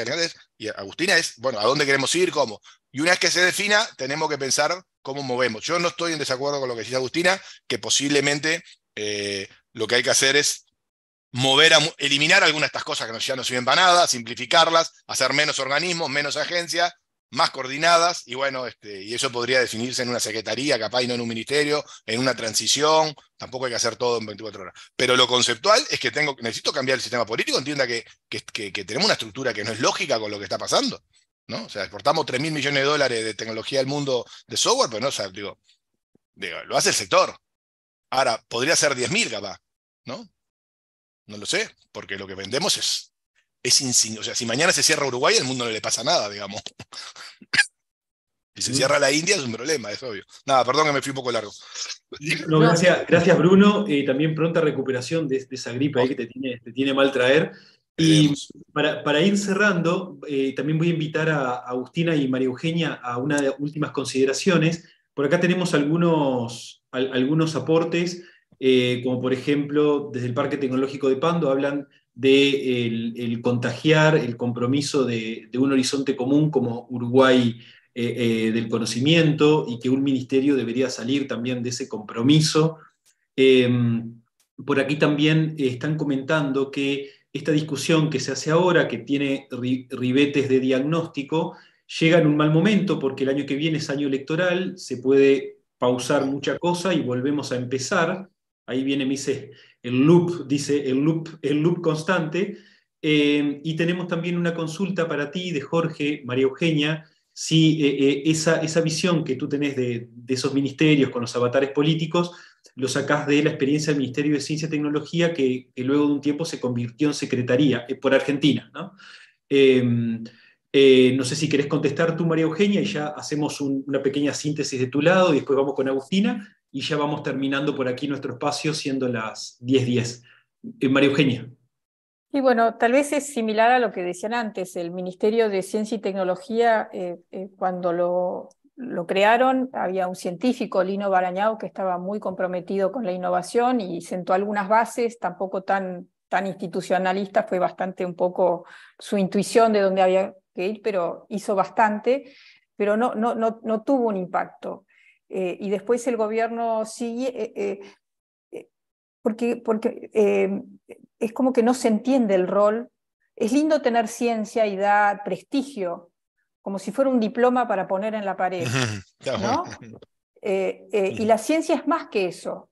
y, Agustina, es, bueno, ¿a dónde queremos ir? ¿Cómo? Y una vez que se defina, tenemos que pensar cómo movemos. Yo no estoy en desacuerdo con lo que decía Agustina, que posiblemente eh, lo que hay que hacer es mover, eliminar algunas de estas cosas que ya no sirven para nada, simplificarlas, hacer menos organismos, menos agencias, más coordinadas y bueno, este, y eso podría definirse en una secretaría, capaz y no en un ministerio, en una transición, tampoco hay que hacer todo en 24 horas. Pero lo conceptual es que tengo, necesito cambiar el sistema político, entienda que, que, tenemos una estructura que no es lógica con lo que está pasando. ¿no? O sea, exportamos 3 mil millones de dólares de tecnología al mundo de software, pero pues no, o sea, digo, digo, lo hace el sector. Ahora, podría ser 10 mil capaz, ¿no? No lo sé, porque lo que vendemos es es insignificante. O sea, si mañana se cierra Uruguay, al mundo no le pasa nada, digamos. si se mm. cierra la India es un problema, es obvio. Nada, perdón que me fui un poco largo. gracias, Bruno. Eh, también pronta recuperación de, esa gripe que te tiene, tiene mal traer. Y para, ir cerrando, eh, también voy a invitar a, Agustina y María Eugenia a una de últimas consideraciones. Por acá tenemos algunos, algunos aportes, eh, como por ejemplo, desde el Parque Tecnológico de Pando hablan de el, contagiar el compromiso de, un horizonte común como Uruguay eh, eh, del conocimiento y que un ministerio debería salir también de ese compromiso. Em, por aquí también están comentando que esta discusión que se hace ahora, que tiene ribetes de diagnóstico, llega en un mal momento porque el año que viene es año electoral, se puede pausar mucha cosa y volvemos a empezar. Ahí viene, me el loop, dice el loop, el loop constante. Eh, y tenemos también una consulta para ti de Jorge, María Eugenia, si eh, eh, esa, esa, visión que tú tenés de, esos ministerios con los avatares políticos, lo sacás de la experiencia del Ministerio de Ciencia y Tecnología, que, luego de un tiempo se convirtió en Secretaría por Argentina. Em, ¿no? sé si querés contestar tú, María Eugenia, y ya hacemos una pequeña síntesis de tu lado y después vamos con Agustina y ya vamos terminando por aquí nuestro espacio siendo las 10.10. 10. Eh, María Eugenia. Y bueno, tal vez es similar a lo que decían antes, el Ministerio de Ciencia y Tecnología, eh, eh, cuando lo, lo, crearon, había un científico, Lino Barañao, que estaba muy comprometido con la innovación y sentó algunas bases, tampoco tan, tan institucionalista, fue bastante un poco su intuición de dónde había que ir, pero hizo bastante, pero no, no, no, no tuvo un impacto. Eh, y después el gobierno sigue, eh, eh, porque, porque es como que no se entiende el rol. Es lindo tener ciencia y dar prestigio, como si fuera un diploma para poner en la pared. y la ciencia es más que eso,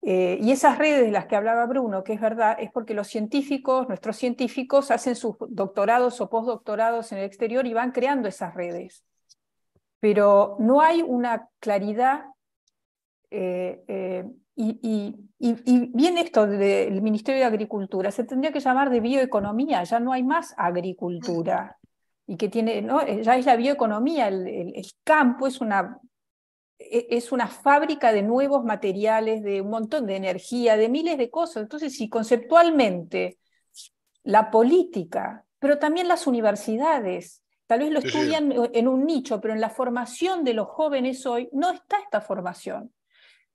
y esas redes de las que hablaba Bruno, que es verdad, es porque los científicos, nuestros científicos, hacen sus doctorados o postdoctorados en el exterior y van creando esas redes pero no hay una claridad eh, eh, y, y, bien esto del Ministerio de Agricultura, se tendría que llamar de bioeconomía, ya no hay más agricultura. Y que tiene, eh, ya es la bioeconomía, el, el, campo es una, e, es una fábrica de nuevos materiales, de un montón de energía, de miles de cosas. Entonces, si conceptualmente la política, pero también las universidades, Tal vez lo estudian eh, en un nicho, pero en la formación de los jóvenes hoy no está esta formación.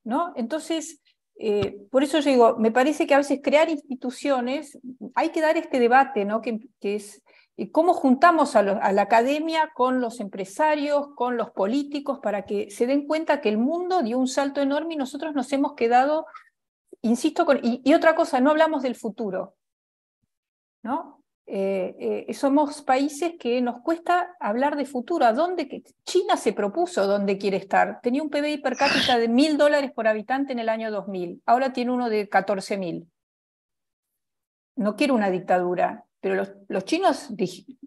¿no? Entonces, eh, por eso yo digo, me parece que a veces crear instituciones, hay que dar este debate, ¿no? que, es eh, cómo juntamos a, la academia con los empresarios, con los políticos, para que se den cuenta que el mundo dio un salto enorme y nosotros nos hemos quedado, insisto, y, y otra cosa, no hablamos del futuro. ¿no? Eh, eh, somos países que nos cuesta hablar de futuro. ¿A dónde China se propuso dónde quiere estar? Tenía un PBI per cápita de mil dólares por habitante en el año 2000. Ahora tiene uno de 14 mil. No quiero una dictadura, pero los, los chinos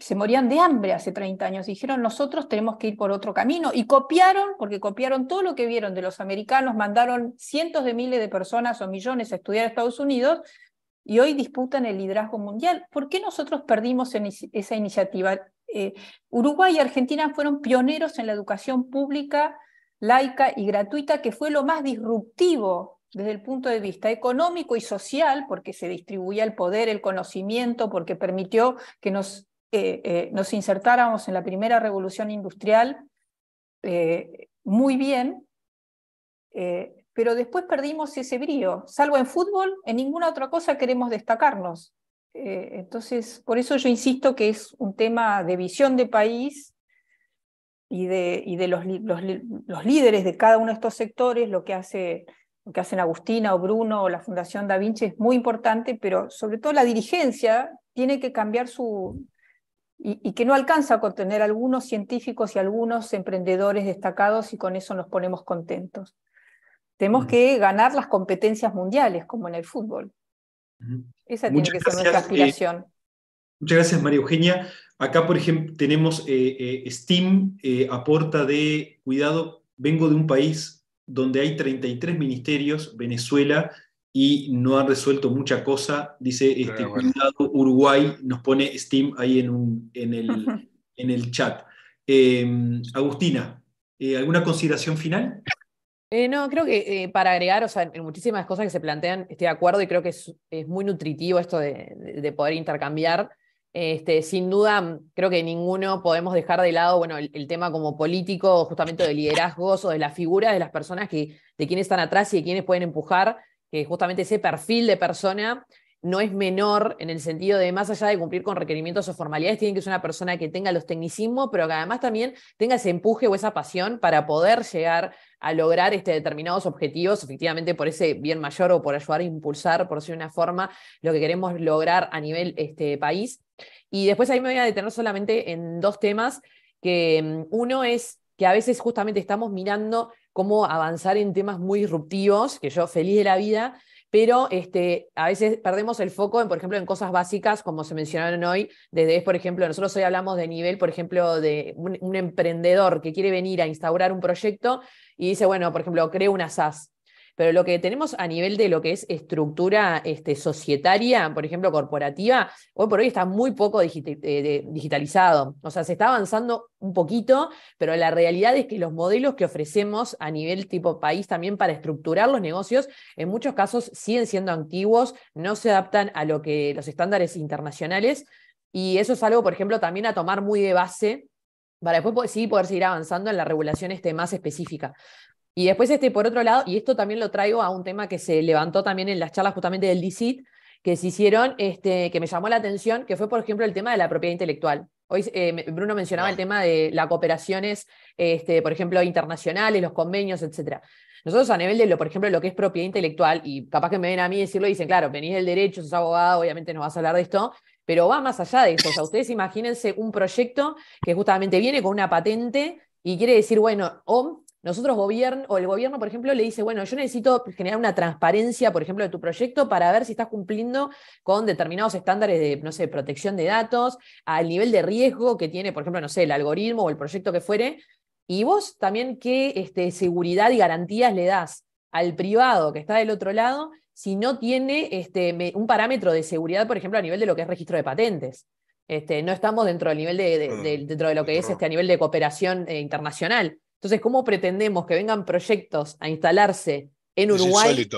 se morían de hambre hace 30 años. Dijeron, nosotros tenemos que ir por otro camino. Y copiaron, porque copiaron todo lo que vieron de los americanos, mandaron cientos de miles de personas o millones a estudiar a Estados Unidos y hoy disputan el liderazgo mundial. ¿Por qué nosotros perdimos esa iniciativa? Eh, Uruguay y Argentina fueron pioneros en la educación pública, laica y gratuita, que fue lo más disruptivo desde el punto de vista económico y social, porque se distribuía el poder, el conocimiento, porque permitió que nos, eh, eh, nos insertáramos en la primera revolución industrial muy bien pero después perdimos ese brío. Salvo en fútbol, en ninguna otra cosa queremos destacarnos. Eh, entonces, por eso yo insisto que es un tema de visión de país y de, los, líderes de cada uno de estos sectores, lo que, hace, lo que hacen Agustina o Bruno o la Fundación Da Vinci es muy importante, pero sobre todo la dirigencia tiene que cambiar su... Y, y que no alcanza a contener algunos científicos y algunos emprendedores destacados y con eso nos ponemos contentos. Tenemos que ganar las competencias mundiales, como en el fútbol. Esa tiene que ser nuestra eh, aspiración. muchas gracias, María Eugenia. Acá, por ejemplo, tenemos eh, eh, STEAM, aporta de cuidado. Vengo de un país donde hay 33 ministerios, Venezuela, y no han resuelto mucha cosa. Dice ah, este, cuidado, Uruguay, nos pone STEAM ahí en, un, en, el, en el chat. Em, Agustina, ¿alguna consideración final? Eh, no, creo que eh, para agregar, o sea, muchísimas cosas que se plantean, estoy de acuerdo y creo que es, muy nutritivo esto de, poder intercambiar. Este, sin duda, creo que ninguno podemos dejar de lado bueno, el, tema como político, justamente de liderazgos o de las figuras de las personas que, de quienes están atrás y de quienes pueden empujar, que justamente ese perfil de persona no es menor en el sentido de, más allá de cumplir con requerimientos o formalidades, tiene que ser una persona que tenga los tecnicismos, pero que además también tenga ese empuje o esa pasión para poder llegar a lograr este, determinados objetivos, efectivamente por ese bien mayor o por ayudar a impulsar, por decir una forma, lo que queremos lograr a nivel este, país. Y después ahí me voy a detener solamente en dos temas, que mm, uno es que a veces justamente estamos mirando cómo avanzar en temas muy disruptivos, que yo feliz de la vida, pero este, a veces perdemos el foco en, por ejemplo, en cosas básicas, como se mencionaron hoy, desde, por ejemplo, nosotros hoy hablamos de nivel, por ejemplo, de un, emprendedor que quiere venir a instaurar un proyecto y dice, bueno, por ejemplo, creo una SAS. Pero lo que tenemos a nivel de lo que es estructura este, societaria, por ejemplo, corporativa, hoy por hoy está muy poco eh, digitalizado. O sea, se está avanzando un poquito, pero la realidad es que los modelos que ofrecemos a nivel tipo país también para estructurar los negocios, en muchos casos siguen siendo antiguos, no se adaptan a lo que los estándares internacionales. Y eso es algo, por ejemplo, también a tomar muy de base para después sí poder seguir avanzando en la regulación este, más específica. Y después, este, por otro lado, y esto también lo traigo a un tema que se levantó también en las charlas justamente del DICIT, que se hicieron, este, que me llamó la atención, que fue, por ejemplo, el tema de la propiedad intelectual. Hoy eh, Bruno mencionaba el tema de las cooperaciones, este, por ejemplo, internacionales, los convenios, etc. Nosotros a nivel de, lo, por ejemplo, lo que es propiedad intelectual, y capaz que me ven a mí decirlo y dicen, claro, venís del derecho, sos abogado, obviamente nos vas a hablar de esto, pero va más allá de eso. O sea, ustedes imagínense un proyecto que justamente viene con una patente y quiere decir, bueno, o nosotros gobierno, o el gobierno, por ejemplo, le dice, bueno, yo necesito generar una transparencia, por ejemplo, de tu proyecto para ver si estás cumpliendo con determinados estándares de, no sé, protección de datos, al nivel de riesgo que tiene, por ejemplo, no sé, el algoritmo o el proyecto que fuere, y vos también qué este, seguridad y garantías le das al privado que está del otro lado si no tiene este, un parámetro de seguridad, por ejemplo, a nivel de lo que es registro de patentes. Este, no estamos dentro del nivel de, dentro de lo que es este, a nivel de cooperación eh, internacional. Entonces, ¿cómo pretendemos que vengan proyectos a instalarse en Uruguay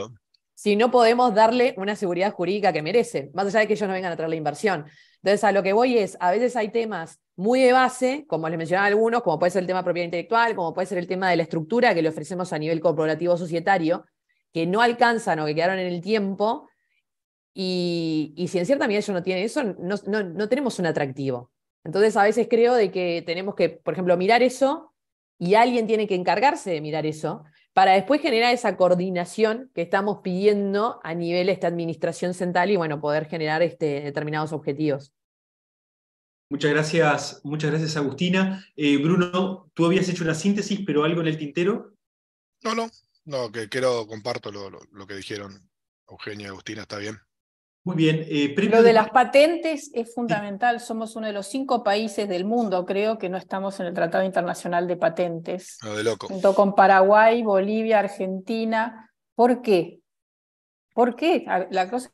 si no podemos darle una seguridad jurídica que merece, más allá de que ellos no vengan a traer la inversión? Entonces, a lo que voy es, a veces hay temas muy de base, como les mencionaba algunos, como puede ser el tema de propiedad intelectual, como puede ser el tema de la estructura que le ofrecemos a nivel corporativo societario, que no alcanzan o que quedaron en el tiempo. Y, si en cierta medida ellos no tienen eso, no, no tenemos un atractivo. Entonces, a veces creo de que tenemos que, por ejemplo, mirar eso y alguien tiene que encargarse de mirar eso para después generar esa coordinación que estamos pidiendo a nivel de esta administración central y bueno, poder generar este, determinados objetivos. Muchas gracias, muchas gracias Agustina. Eh, Bruno, tú habías hecho una síntesis, pero algo en el tintero. No, no, no, que quiero comparto lo, lo que dijeron Eugenia y Agustina, está bien. Muy bien. Eh, Lo de, las patentes es fundamental. Somos uno de los cinco países del mundo, creo, que no estamos en el Tratado Internacional de Patentes. Ah, de loco. Junto con Paraguay, Bolivia, Argentina. ¿Por qué? ¿Por qué? La cosa...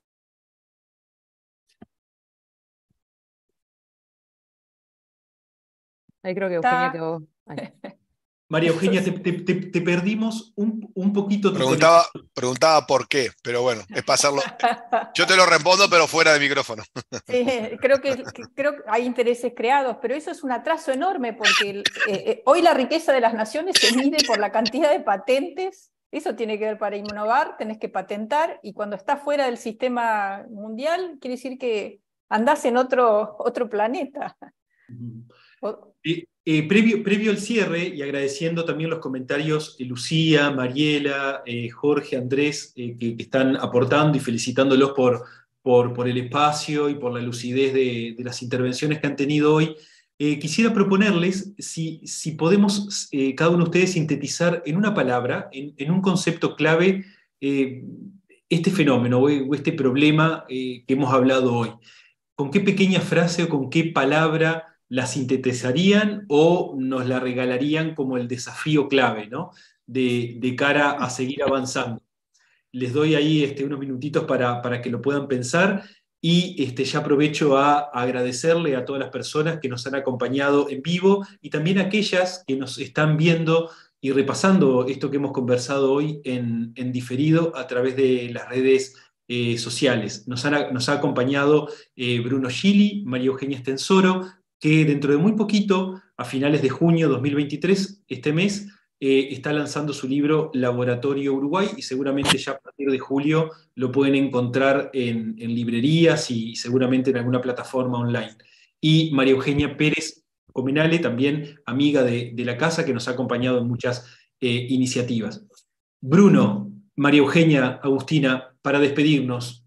Ahí creo que Eugenia María Eugenia, te, perdimos un, poquito. Preguntaba, preguntaba por qué, pero bueno, es pasarlo. Yo te lo respondo, pero fuera de micrófono. Eh, creo que, creo hay intereses creados, pero eso es un atraso enorme porque eh, eh, hoy la riqueza de las naciones se mide por la cantidad de patentes. Eso tiene que ver para innovar, tenés que patentar y cuando estás fuera del sistema mundial, quiere decir que andás en otro, otro planeta. Eh, previo, al cierre y agradeciendo también los comentarios de Lucía, Mariela, eh, Jorge, Andrés, eh, que, están aportando y felicitándolos por, por, el espacio y por la lucidez de, las intervenciones que han tenido hoy, quisiera proponerles si, podemos, cada uno de ustedes, sintetizar en una palabra, en un concepto clave, este fenómeno o, este problema que hemos hablado hoy. ¿Con qué pequeña frase o con qué palabra? la sintetizarían o nos la regalarían como el desafío clave, ¿no? De, cara a seguir avanzando. Les doy ahí este, unos minutitos para, que lo puedan pensar y este, ya aprovecho a agradecerle a todas las personas que nos han acompañado en vivo y también a aquellas que nos están viendo y repasando esto que hemos conversado hoy en, diferido a través de las redes eh, sociales. Nos, han, nos, ha acompañado eh, Bruno Gili, María Eugenia Estensoro que dentro de muy poquito, a finales de junio 2023, este mes, eh, está lanzando su libro Laboratorio Uruguay y seguramente ya a partir de julio lo pueden encontrar en, librerías y seguramente en alguna plataforma online. Y María Eugenia Pérez Comenale, también amiga de, la casa, que nos ha acompañado en muchas eh, iniciativas. Bruno, María Eugenia, Agustina, para despedirnos,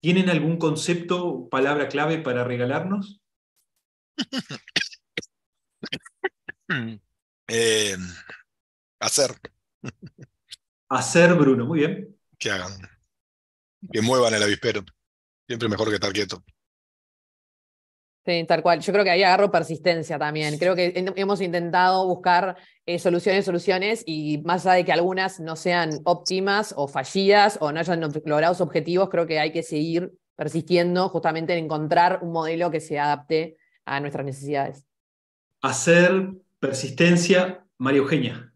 ¿tienen algún concepto, palabra clave para regalarnos? Eh, hacer. Hacer, Bruno, muy bien. Que hagan. Que muevan el avispero. Siempre mejor que estar quieto. Sí, tal cual. Yo creo que ahí agarro persistencia también. Creo que hemos intentado buscar eh, soluciones, soluciones, y más allá de que algunas no sean óptimas o fallidas o no hayan logrado sus objetivos, creo que hay que seguir persistiendo justamente en encontrar un modelo que se adapte a nuestras necesidades. Hacer, persistencia, María Eugenia.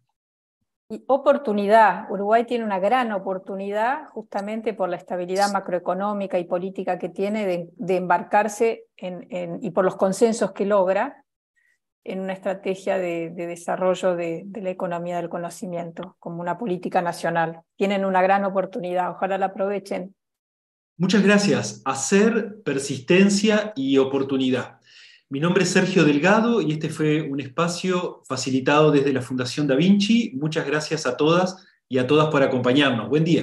Y oportunidad. Uruguay tiene una gran oportunidad justamente por la estabilidad macroeconómica y política que tiene de, embarcarse en, y por los consensos que logra en una estrategia de, desarrollo de, la economía del conocimiento como una política nacional. Tienen una gran oportunidad, ojalá la aprovechen. Muchas gracias. Hacer persistencia y oportunidad. Mi nombre es Sergio Delgado y este fue un espacio facilitado desde la Fundación Da Vinci. Muchas gracias a todas y a todas por acompañarnos. Buen día.